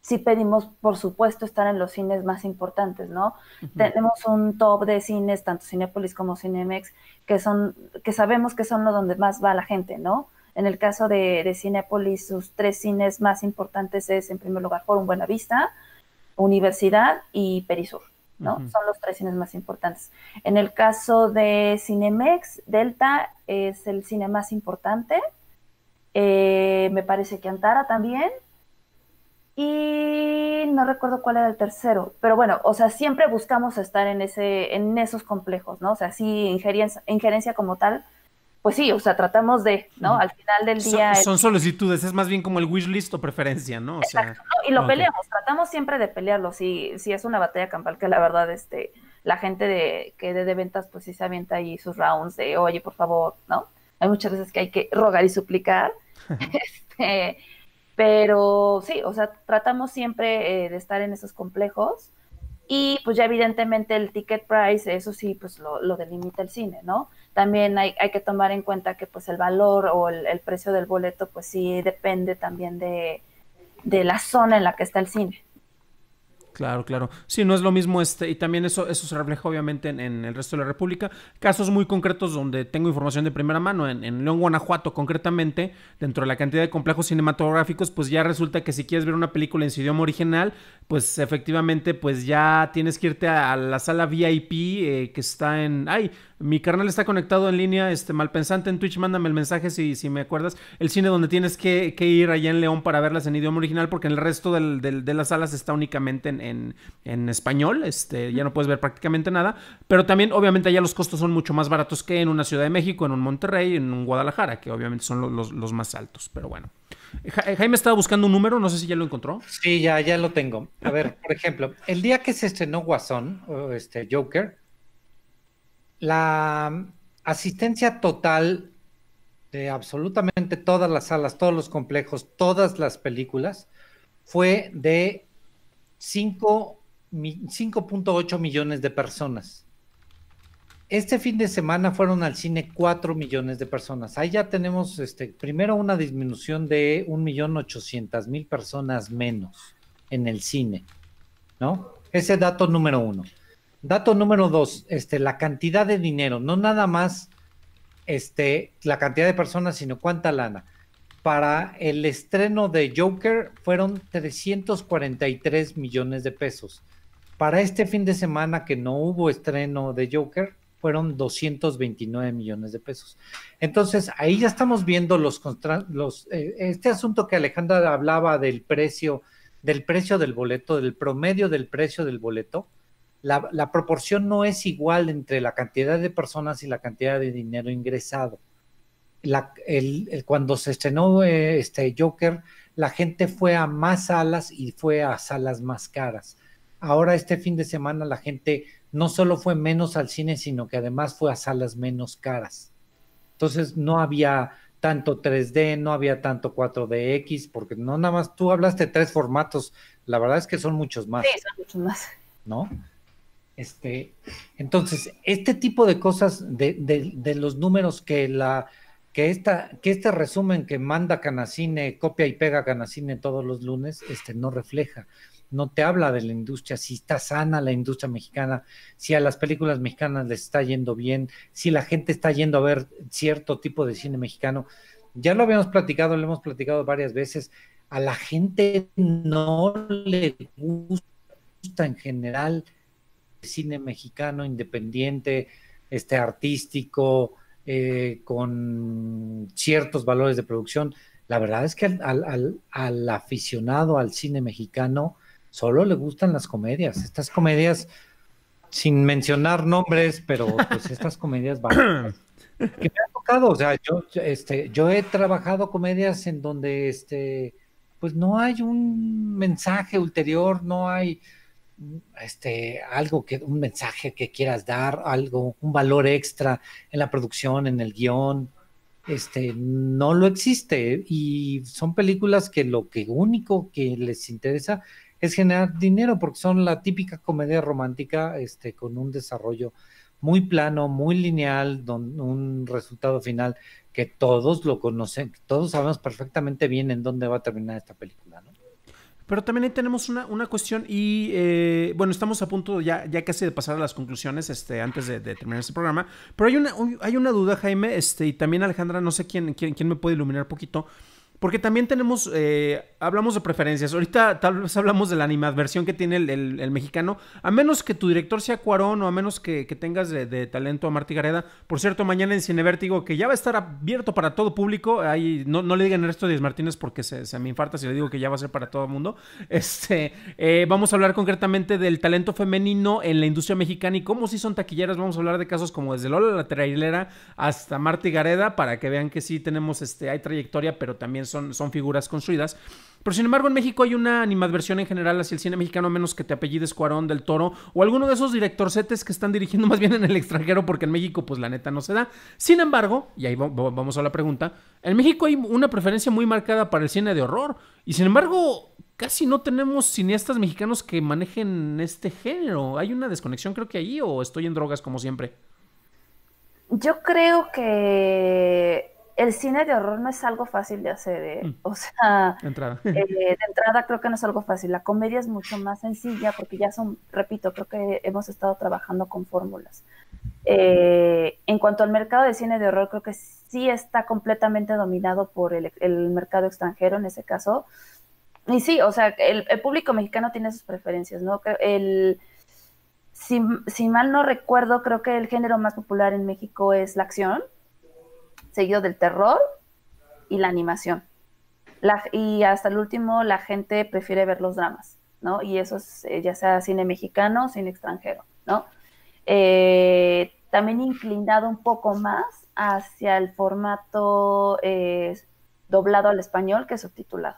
Speaker 2: sí pedimos, por supuesto, estar en los cines más importantes, ¿no? Tenemos un top de cines, tanto Cinépolis como Cinemex, que son, que sabemos que son los donde más va la gente, ¿no? En el caso de, Cinépolis, sus tres cines más importantes es, en primer lugar, Forum Buenavista, Universidad y Perisur, ¿no? Son los tres cines más importantes. En el caso de Cinemex, Delta es el cine más importante. Eh, me parece que Antara también, y no recuerdo cuál era el tercero, pero bueno, o sea, siempre buscamos estar en, ese, en esos complejos, ¿no? O sea, sí, injerencia, como tal, pues sí, o sea, tratamos de, ¿no? Al final del día. Son,
Speaker 1: solicitudes, es más bien como el wish list o preferencia, ¿no? y lo peleamos,
Speaker 2: tratamos siempre de pelearlo, si, si es una batalla campal que la verdad, este, la gente de, que de, ventas, pues sí se avienta ahí sus rounds de, oye, por favor, ¿no? Hay muchas veces que hay que rogar y suplicar, este, pero sí, o sea, tratamos siempre eh, de estar en esos complejos y pues ya evidentemente el ticket price, eso sí, pues lo, delimita el cine, ¿no? También hay, que tomar en cuenta que pues el valor o el, precio del boleto pues sí depende también de, de la zona en la que está el cine.
Speaker 1: Claro, claro. Sí, no es lo mismo este, y también eso, eso se refleja obviamente en, el resto de la República. Casos muy concretos donde tengo información de primera mano, en, León, Guanajuato concretamente, dentro de la cantidad de complejos cinematográficos, pues ya resulta que si quieres ver una película en su idioma original, pues efectivamente pues ya tienes que irte a, la sala VIP eh, que está en... ¡Ay! Mi carnal está conectado en línea, este malpensante en Twitch, mándame el mensaje si, si me acuerdas. El cine donde tienes que, ir allá en León para verlas en idioma original, porque en el resto de las salas está únicamente en, español, este, ya no puedes ver prácticamente nada. Pero también, obviamente, allá los costos son mucho más baratos que en una Ciudad de México, en un Monterrey, en un Guadalajara, que obviamente son los, más altos, pero bueno. Eh, eh, Jaime
Speaker 3: estaba buscando un número, no sé si ya lo encontró. Sí, ya, ya lo tengo. A ver, por ejemplo, el día que se estrenó Guasón, este Joker, la asistencia total de absolutamente todas las salas, todos los complejos, todas las películas, fue de 5.8 millones de personas. Este fin de semana fueron al cine 4 millones de personas. Ahí ya tenemos este, primero una disminución de 1.800.000 personas menos en el cine, ¿no? Ese dato número uno. Dato número dos, este, la cantidad de dinero, no nada más este, la cantidad de personas, sino cuánta lana. Para el estreno de Joker fueron 343 millones de pesos. Para este fin de semana que no hubo estreno de Joker, fueron 229 millones de pesos. Entonces, ahí ya estamos viendo los, los eh, este asunto que Alejandra hablaba del precio, del precio del boleto, del promedio del precio del boleto la, proporción no es igual entre la cantidad de personas y la cantidad de dinero ingresado. el, cuando se estrenó eh, este Joker, la gente fue a más salas y fue a salas más caras. Ahora este fin de semana la gente no solo fue menos al cine, sino que además fue a salas menos caras. Entonces no había tanto 3D, no había tanto 4DX, porque no nada más tú hablaste tres formatos, la verdad es que son muchos más.
Speaker 2: Sí, son muchos más.
Speaker 3: ¿No? Este, entonces, este tipo de cosas de, los números que la que esta, que este resumen que manda Canacine, copia y pega Canacine todos los lunes, este no refleja, no te habla de la industria, si está sana la industria mexicana, si a las películas mexicanas les está yendo bien, si la gente está yendo a ver cierto tipo de cine mexicano. Ya lo habíamos platicado, lo hemos platicado varias veces, a la gente no le gusta en general cine mexicano independiente, este artístico, eh, con ciertos valores de producción. La verdad es que al, aficionado al cine mexicano solo le gustan las comedias. Estas comedias, sin mencionar nombres, pero pues estas comedias van. que me han tocado, o sea, yo, este, yo he trabajado comedias en donde este, pues no hay un mensaje ulterior, no hay, este, algo que, un mensaje que quieras dar, algo, un valor extra en la producción, en el guión, este, no lo existe. Y son películas que lo que único que les interesa es generar dinero, porque son la típica comedia romántica, este, con un desarrollo muy plano, muy lineal, un resultado final que todos lo conocen, todos sabemos perfectamente bien en dónde va a terminar esta película, ¿no? Pero también ahí tenemos una, cuestión
Speaker 1: y eh, bueno, estamos a punto ya, ya casi de pasar a las conclusiones este, antes de, terminar este programa. Pero hay una, hay una duda, Jaime, este, y también Alejandra, no sé quién, quién, quién me puede iluminar un poquito. Porque también tenemos, eh, hablamos de preferencias. Ahorita tal vez hablamos de la animadversión que tiene el, mexicano. A menos que tu director sea Cuarón o a menos que, tengas de, talento a Martí Gareda. Por cierto, mañana en Vértigo, que ya va a estar abierto para todo público. Ahí, no, no le digan esto a Martínez porque se, me infarta si le digo que ya va a ser para todo el mundo. Este, eh, vamos a hablar concretamente del talento femenino en la industria mexicana y cómo sí son taquilleras. Vamos a hablar de casos como desde Lola la trailera hasta Martí Gareda para que vean que sí tenemos, este, hay trayectoria, pero también son, figuras construidas. Pero sin embargo, en México hay una animadversión en general hacia el cine mexicano, a menos que te apellides Cuarón del Toro o alguno de esos directorcetes que están dirigiendo más bien en el extranjero, porque en México, pues la neta no se da. Sin embargo, y ahí vamos a la pregunta: en México hay una preferencia muy marcada para el cine de horror, y sin embargo, casi no tenemos cineastas mexicanos que manejen este género. ¿Hay una desconexión, creo que ahí, o estoy en drogas como siempre?
Speaker 2: Yo creo que el cine de horror no es algo fácil de hacer, ¿eh? mm. o sea, eh, de entrada creo que no es algo fácil. La comedia es mucho más sencilla porque ya son, repito, creo que hemos estado trabajando con fórmulas. Eh, en cuanto al mercado de cine de horror, creo que sí está completamente dominado por el, mercado extranjero en ese caso. Y sí, o sea, el, público mexicano tiene sus preferencias, ¿no? El, si, si, mal no recuerdo, creo que el género más popular en México es la acción seguido del terror y la animación. y hasta el último, la gente prefiere ver los dramas, ¿no? Y eso es eh, ya sea cine mexicano, cine extranjero, ¿no? Eh, también inclinado un poco más hacia el formato eh, doblado al español que subtitulado.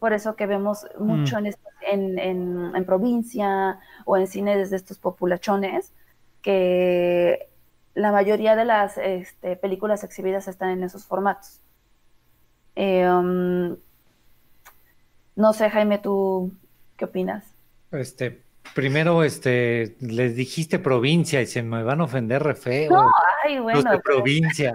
Speaker 2: Por eso que vemos mucho mm. en, en, provincia o en cines de estos populachones que la mayoría de las este, películas exhibidas están en esos formatos. Eh, um, no sé, Jaime, ¿tú qué opinas?
Speaker 3: Este, primero, este, les dijiste provincia y se me van a ofender re No, ay, bueno. de pues. provincia.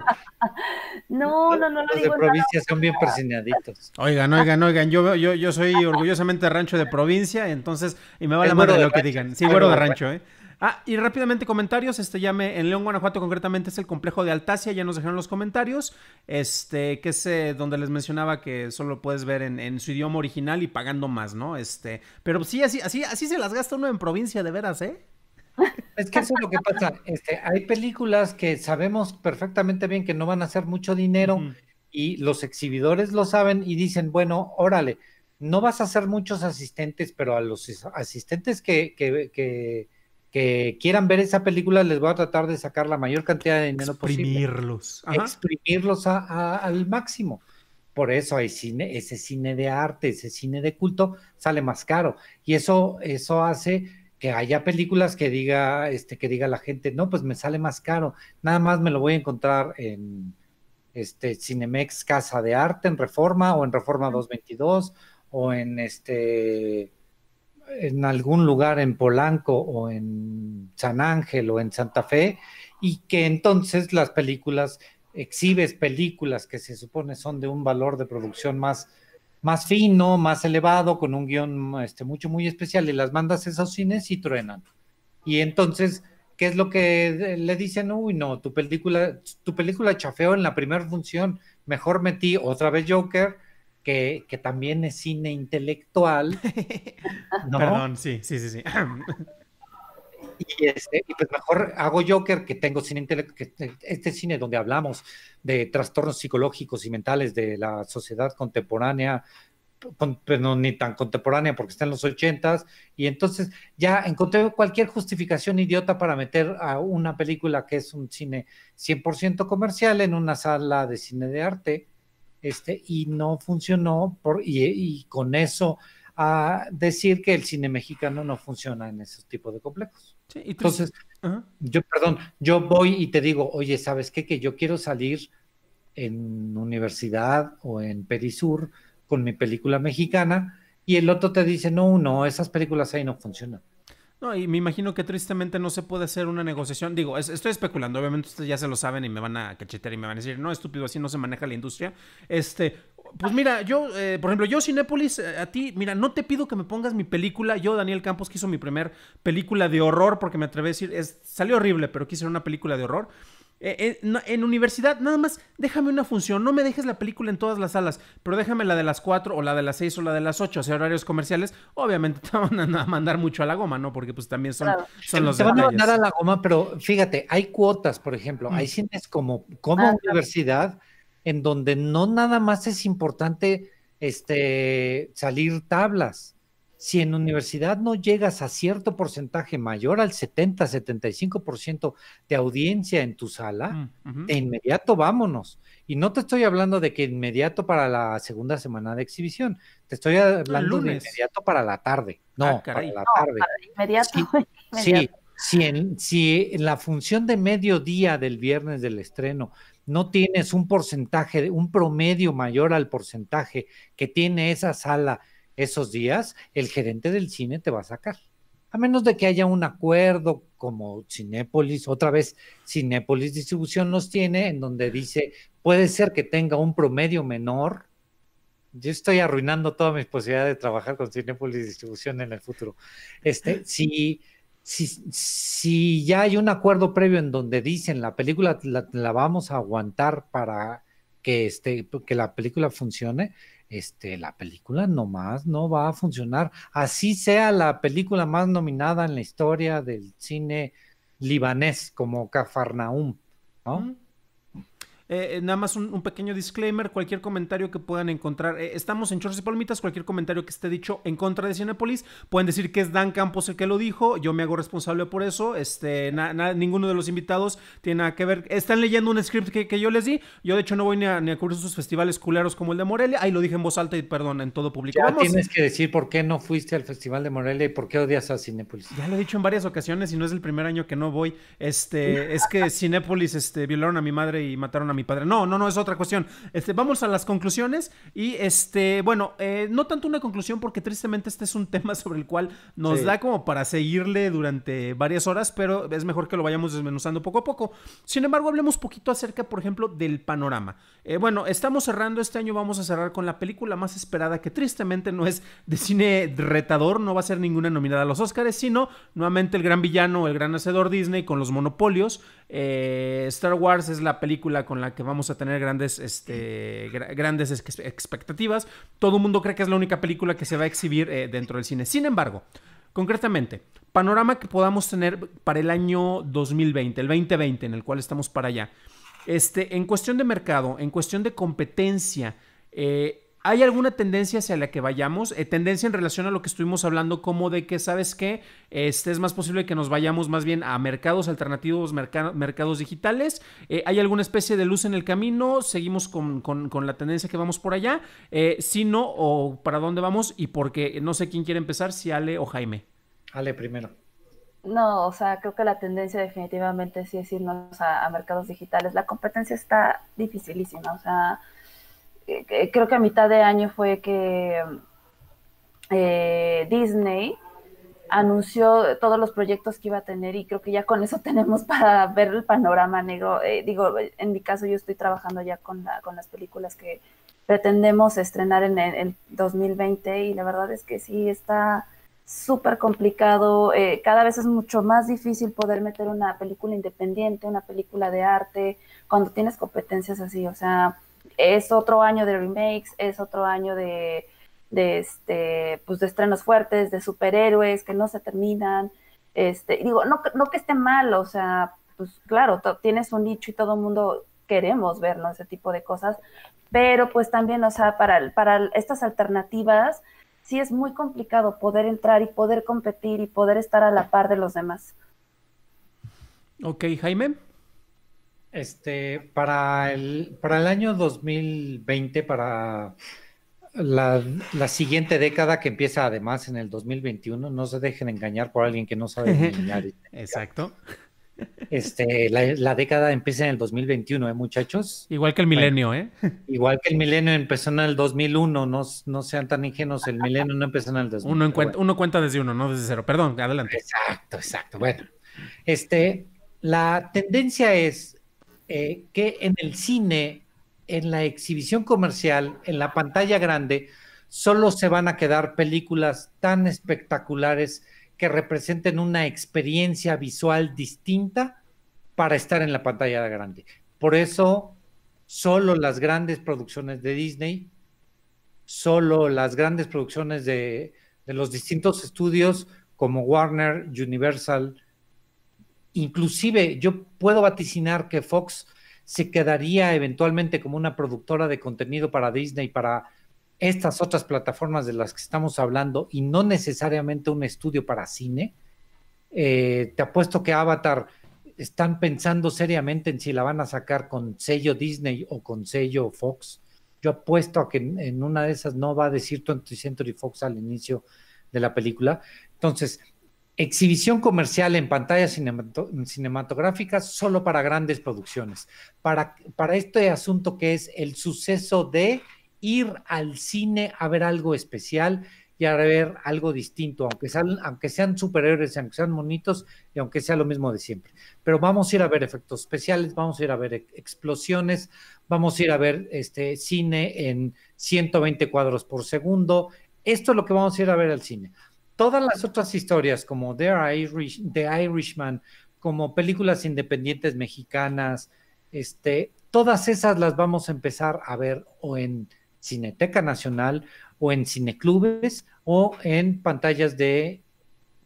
Speaker 2: no, no, no digo. Los de provincia
Speaker 3: son bien persignaditos. Oigan, oigan, oigan,
Speaker 1: yo, yo, yo soy orgullosamente rancho de provincia, entonces, y me va la madre lo que digan. Sí, bueno, de rancho, ¿eh? Ah, y rápidamente comentarios, este llame en León, Guanajuato concretamente es el complejo de Altacia, ya nos dejaron los comentarios, este, que es eh, donde les mencionaba que solo puedes ver en, su idioma original y pagando más, ¿no? Este, pero sí, así, así, así se las gasta uno en provincia, de veras, ¿eh?
Speaker 3: Es que eso es lo que pasa, este, hay películas que sabemos perfectamente bien que no van a hacer mucho dinero y los exhibidores lo saben y dicen, bueno, órale, no vas a hacer muchos asistentes, pero a los asistentes que, que, que que quieran ver esa película, les voy a tratar de sacar la mayor cantidad de dinero posible. Exprimirlos. Exprimirlos. al máximo. Por eso hay cine, ese cine de arte, ese cine de culto sale más caro. Y eso, eso hace que haya películas que diga, este, que diga la gente, no, pues me sale más caro. Nada más me lo voy a encontrar en este Cinemex Casa de Arte, en Reforma, o en Reforma 222, o en este en algún lugar en Polanco o en San Ángel o en Santa Fe y que entonces las películas exhibes películas que se supone son de un valor de producción más más fino, más elevado, con un guión este, mucho, muy especial, y las mandas a esos cines y truenan. Y entonces, ¿qué es lo que le dicen? Uy, no, tu película, tu película chafeó en la primera función, mejor metí otra vez Joker, que, también es cine intelectual. Perdón, sí, sí, sí, este, y, pues mejor hago Joker que tengo cine este cine donde hablamos de trastornos psicológicos y mentales de la sociedad contemporánea, pero pues no, ni tan contemporánea porque está en los ochentas, y entonces ya encontré cualquier justificación idiota para meter a una película que es un cine 100% comercial en una sala de cine de arte este, y no funcionó, por, y, con eso a decir que el cine mexicano no funciona en esos tipos de complejos. Sí, Entonces, yo, perdón, yo voy y te digo, oye, ¿sabes qué? Que yo quiero salir en universidad o en Perisur con mi película mexicana, y el otro te dice, no, no, esas películas ahí no funcionan.
Speaker 1: No, y me imagino que tristemente no se puede hacer una negociación. Digo, estoy especulando, obviamente ustedes ya se lo saben y me van a cachetear y me van a decir, no, estúpido, así no se maneja la industria. Este, pues mira, yo, eh, por ejemplo, yo Cinépolis, eh, a ti, mira, no te pido que me pongas mi película. Yo, Daniel Campos, que mi primer película de horror, porque me atreví a decir, es, salió horrible, pero quise una película de horror. Eh, eh, en universidad, nada más déjame una función, no me dejes la película en todas las salas, pero déjame la de las 4 o la de las 6 o la de las 8, o sea, horarios comerciales, obviamente te van a mandar mucho a la goma, ¿no? Porque pues también son, los son los... Te van a mandar
Speaker 3: a la goma, pero fíjate, hay cuotas, por ejemplo, mm. hay cines como, como ah, universidad en donde no nada más es importante este, salir tablas si en universidad no llegas a cierto porcentaje mayor al 70-75% de audiencia en tu sala, mm, de inmediato vámonos. Y no te estoy hablando de que inmediato para la segunda semana de exhibición, te estoy ah, hablando de inmediato para la tarde. Ah, no, para la tarde.
Speaker 2: inmediato. Sí,
Speaker 3: si, en, si en la función de mediodía del viernes del estreno no tienes un porcentaje, un promedio mayor al porcentaje que tiene esa sala esos días, el gerente del cine te va a sacar. A menos de que haya un acuerdo como Cinépolis, otra vez Cinépolis Distribución nos tiene, en donde dice, puede ser que tenga un promedio menor. Yo estoy arruinando todas mis posibilidades de trabajar con Cinépolis Distribución en el futuro. Este, si, si ya hay un acuerdo previo en donde dicen la película la, vamos a aguantar para que, este, que la película funcione, este, la película nomás no va a funcionar. Así sea la película más nominada en la historia del cine libanés, como Cafarnaum,
Speaker 1: eh, eh, nada más un, pequeño disclaimer, cualquier comentario que puedan encontrar, eh, estamos en Chorros y Palmitas, cualquier comentario que esté dicho en contra de Cinepolis, pueden decir que es Dan Campos el que lo dijo, yo me hago responsable por eso, este, ninguno de los invitados tiene nada que ver, están leyendo un script que, yo les di, yo de hecho no voy ni a, ni cubrir sus festivales culeros como el de Morelia, ahí lo dije en voz alta y perdón, en todo público. Ya tienes que
Speaker 3: decir por qué no fuiste al Festival de Morelia y por qué odias a Cinepolis.
Speaker 1: Ya lo he dicho en varias ocasiones y no es el primer año que no voy, este, es que Cinepolis este, violaron a mi madre y mataron a mi padre. No, no, no, es otra cuestión. Este, vamos a las conclusiones y este, bueno, eh, no tanto una conclusión porque tristemente este es un tema sobre el cual nos da como para seguirle durante varias horas, pero es mejor que lo vayamos desmenuzando poco a poco. Sin embargo, hablemos poquito acerca, por ejemplo, del panorama. Eh, bueno, estamos cerrando este año, vamos a cerrar con la película más esperada que tristemente no es de cine retador, no va a ser ninguna nominada a los Oscars, sino nuevamente el gran villano, el gran hacedor Disney con los monopolios. Eh, Star Wars es la película con la que vamos a tener grandes, este, grandes expectativas. Todo el mundo cree que es la única película que se va a exhibir eh, dentro del cine. Sin embargo, concretamente, panorama que podamos tener para el año 2020, el 2020 en el cual estamos para allá. Este, en cuestión de mercado, en cuestión de competencia, eh, ¿Hay alguna tendencia hacia la que vayamos? Eh, tendencia en relación a lo que estuvimos hablando, como de que, ¿sabes qué? Este, es más posible que nos vayamos más bien a mercados alternativos, mercados digitales. Eh, ¿Hay alguna especie de luz en el camino? ¿Seguimos con, la tendencia que vamos por allá? Eh, si no, o para dónde vamos y porque no sé quién quiere empezar, si Ale o Jaime. Ale primero.
Speaker 2: No, o sea, creo que la tendencia definitivamente sí es irnos a mercados digitales. La competencia está dificilísima, o sea eh, creo que a mitad de año fue que eh, Disney anunció todos los proyectos que iba a tener y creo que ya con eso tenemos para ver el panorama negro. Eh, digo, en mi caso yo estoy trabajando ya con, la, con las películas que pretendemos estrenar en el 2020 y la verdad es que sí está súper complicado, cada vez es mucho más difícil poder meter una película independiente, una película de arte, cuando tienes competencias así, o sea, es otro año de remakes, es otro año de, este, pues de estrenos fuertes, de superhéroes que no se terminan. Este, digo, no, no que esté mal, o sea, pues claro, tienes un nicho y todo el mundo queremos ver ese tipo de cosas, pero pues también, o sea, para, para estas alternativas sí es muy complicado poder entrar y poder competir y poder estar a la par de los demás.
Speaker 3: Ok, Jaime. Este, para el, para el año 2020, para la, siguiente década que empieza además en el 2021, no se dejen engañar por alguien que no sabe engañar. Exacto. Este, la, década empieza en el 2021, ¿eh, muchachos? Igual que el milenio, ¿eh? Igual que el milenio empezó en el 2001, no, sean tan ingenuos, el milenio no empezó en el 2001. Uno, uno cuenta desde uno, no desde cero. Perdón, adelante. Exacto, exacto. Bueno, este, la tendencia es eh, que en el cine, en la exhibición comercial, en la pantalla grande, solo se van a quedar películas tan espectaculares que representen una experiencia visual distinta para estar en la pantalla grande. Por eso, solo las grandes producciones de Disney, solo las grandes producciones de los distintos estudios como Warner, Universal, Inclusive yo puedo vaticinar que Fox se quedaría eventualmente como una productora de contenido para Disney, para estas otras plataformas de las que estamos hablando y no necesariamente un estudio para cine. Eh, te apuesto que Avatar están pensando seriamente en si la van a sacar con sello Disney o con sello Fox. Yo apuesto a que en, una de esas no va a decir 20th Century Fox al inicio de la película. Entonces, Exhibición comercial en pantallas cinematográficas solo para grandes producciones. Para, este asunto que es el suceso de ir al cine a ver algo especial y a ver algo distinto, aunque sean, aunque superhéroes, aunque sean bonitos y aunque sea lo mismo de siempre. Pero vamos a ir a ver efectos especiales, vamos a ir a ver explosiones, vamos a ir a ver este cine en 120 cuadros por segundo. Esto es lo que vamos a ir a ver al cine. Todas las otras historias como The, Irishman, como películas independientes mexicanas, este, todas esas las vamos a empezar a ver o en Cineteca Nacional o en cineclubes o en pantallas de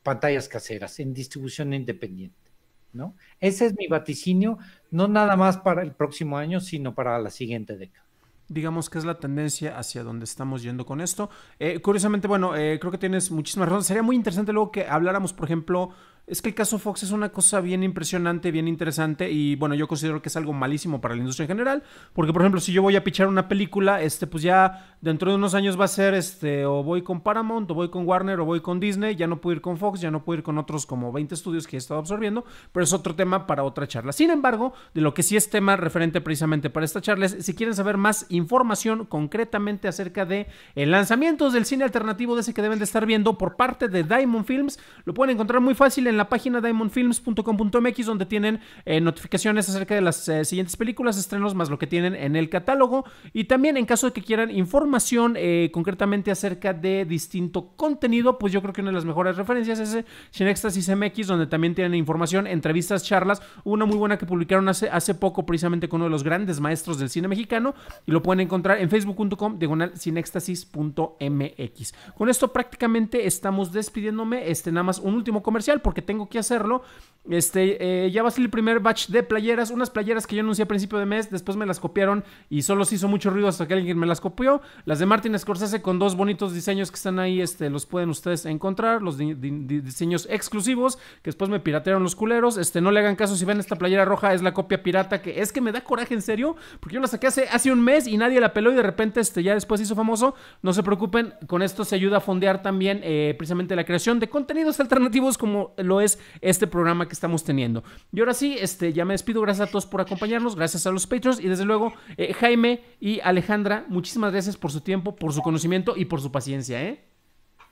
Speaker 3: pantallas caseras, en distribución independiente, ¿no? Ese es mi vaticinio, no nada más para el próximo año, sino para la siguiente década digamos que es la tendencia hacia donde estamos yendo con esto. Eh,
Speaker 1: curiosamente, bueno, eh, creo que tienes muchísimas razones. Sería muy interesante luego que habláramos, por ejemplo, es que el caso Fox es una cosa bien impresionante, bien interesante y bueno, yo considero que es algo malísimo para la industria en general, porque por ejemplo, si yo voy a pichar una película, este pues ya dentro de unos años va a ser este o voy con Paramount, o voy con Warner, o voy con Disney, ya no puedo ir con Fox, ya no puedo ir con otros como 20 estudios que he estado absorbiendo, pero es otro tema para otra charla. Sin embargo, de lo que sí es tema referente precisamente para esta charla es si quieren saber más información concretamente acerca de el lanzamientos del cine alternativo de ese que deben de estar viendo por parte de Diamond Films, lo pueden encontrar muy fácil en la página diamondfilms.com.mx donde tienen eh, notificaciones acerca de las eh, siguientes películas, estrenos, más lo que tienen en el catálogo. Y también en caso de que quieran información eh, concretamente acerca de distinto contenido, pues yo creo que una de las mejores referencias es Cinextasis MX, donde también tienen información, entrevistas, charlas. Una muy buena que publicaron hace, hace poco precisamente con uno de los grandes maestros del cine mexicano y lo pueden encontrar en facebook.com diagonal cinextasis.mx. Con esto prácticamente estamos despidiéndome. Este nada más un último comercial porque tengo que hacerlo. Este, eh, ya va a ser el primer batch de playeras, unas playeras que yo anuncié a principio de mes, después me las copiaron y solo se hizo mucho ruido hasta que alguien me las copió. Las de Martin Scorsese con dos bonitos diseños que están ahí, este, los pueden ustedes encontrar, los diseños exclusivos, que después me piratearon los culeros. Este, no le hagan caso si ven esta playera roja, es la copia pirata, que es que me da coraje en serio, porque yo la saqué hace, hace un mes y nadie la peló y de repente este, ya después hizo famoso. No se preocupen, con esto se ayuda a fondear también eh, precisamente la creación de contenidos alternativos como lo es este programa que estamos teniendo. Y ahora sí, este, ya me despido. Gracias a todos por acompañarnos, gracias a los Patreons y desde luego eh, Jaime y Alejandra, muchísimas gracias por su tiempo, por su conocimiento y por su paciencia. ¿eh?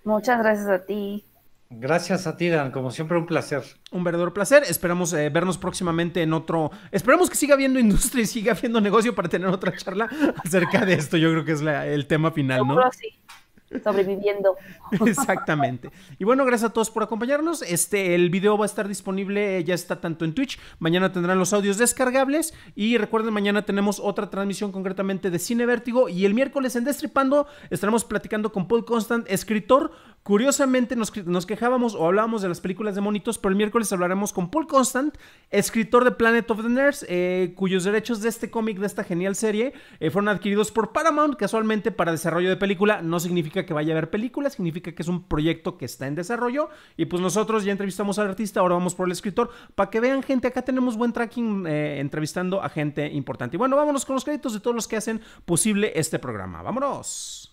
Speaker 2: Muchas gracias a ti.
Speaker 1: Gracias a ti, Dan. Como siempre, un placer. Un verdadero placer. Esperamos eh, vernos próximamente en otro. Esperamos que siga habiendo industria y siga habiendo negocio para tener otra charla acerca de esto. Yo creo que es el tema final, ¿no?
Speaker 2: sobreviviendo.
Speaker 1: Exactamente. Y bueno, gracias a todos por acompañarnos. Este, el video va a estar disponible, ya está tanto en Twitch. Mañana tendrán los audios descargables. Y recuerden, mañana tenemos otra transmisión concretamente de Cine Vértigo. Y el miércoles en Destripando estaremos platicando con Paul Constant, escritor, Curiosamente nos, quejábamos o hablábamos de las películas de monitos, pero el miércoles hablaremos con Paul Constant, escritor de Planet of the Nerds, eh, cuyos derechos de este cómic, de esta genial serie, eh, fueron adquiridos por Paramount casualmente para desarrollo de película. No significa que vaya a haber película, significa que es un proyecto que está en desarrollo. Y pues nosotros ya entrevistamos al artista, ahora vamos por el escritor, para que vean gente, acá tenemos buen tracking eh, entrevistando a gente importante. Y bueno, vámonos con los créditos de todos los que hacen posible este programa. Vámonos.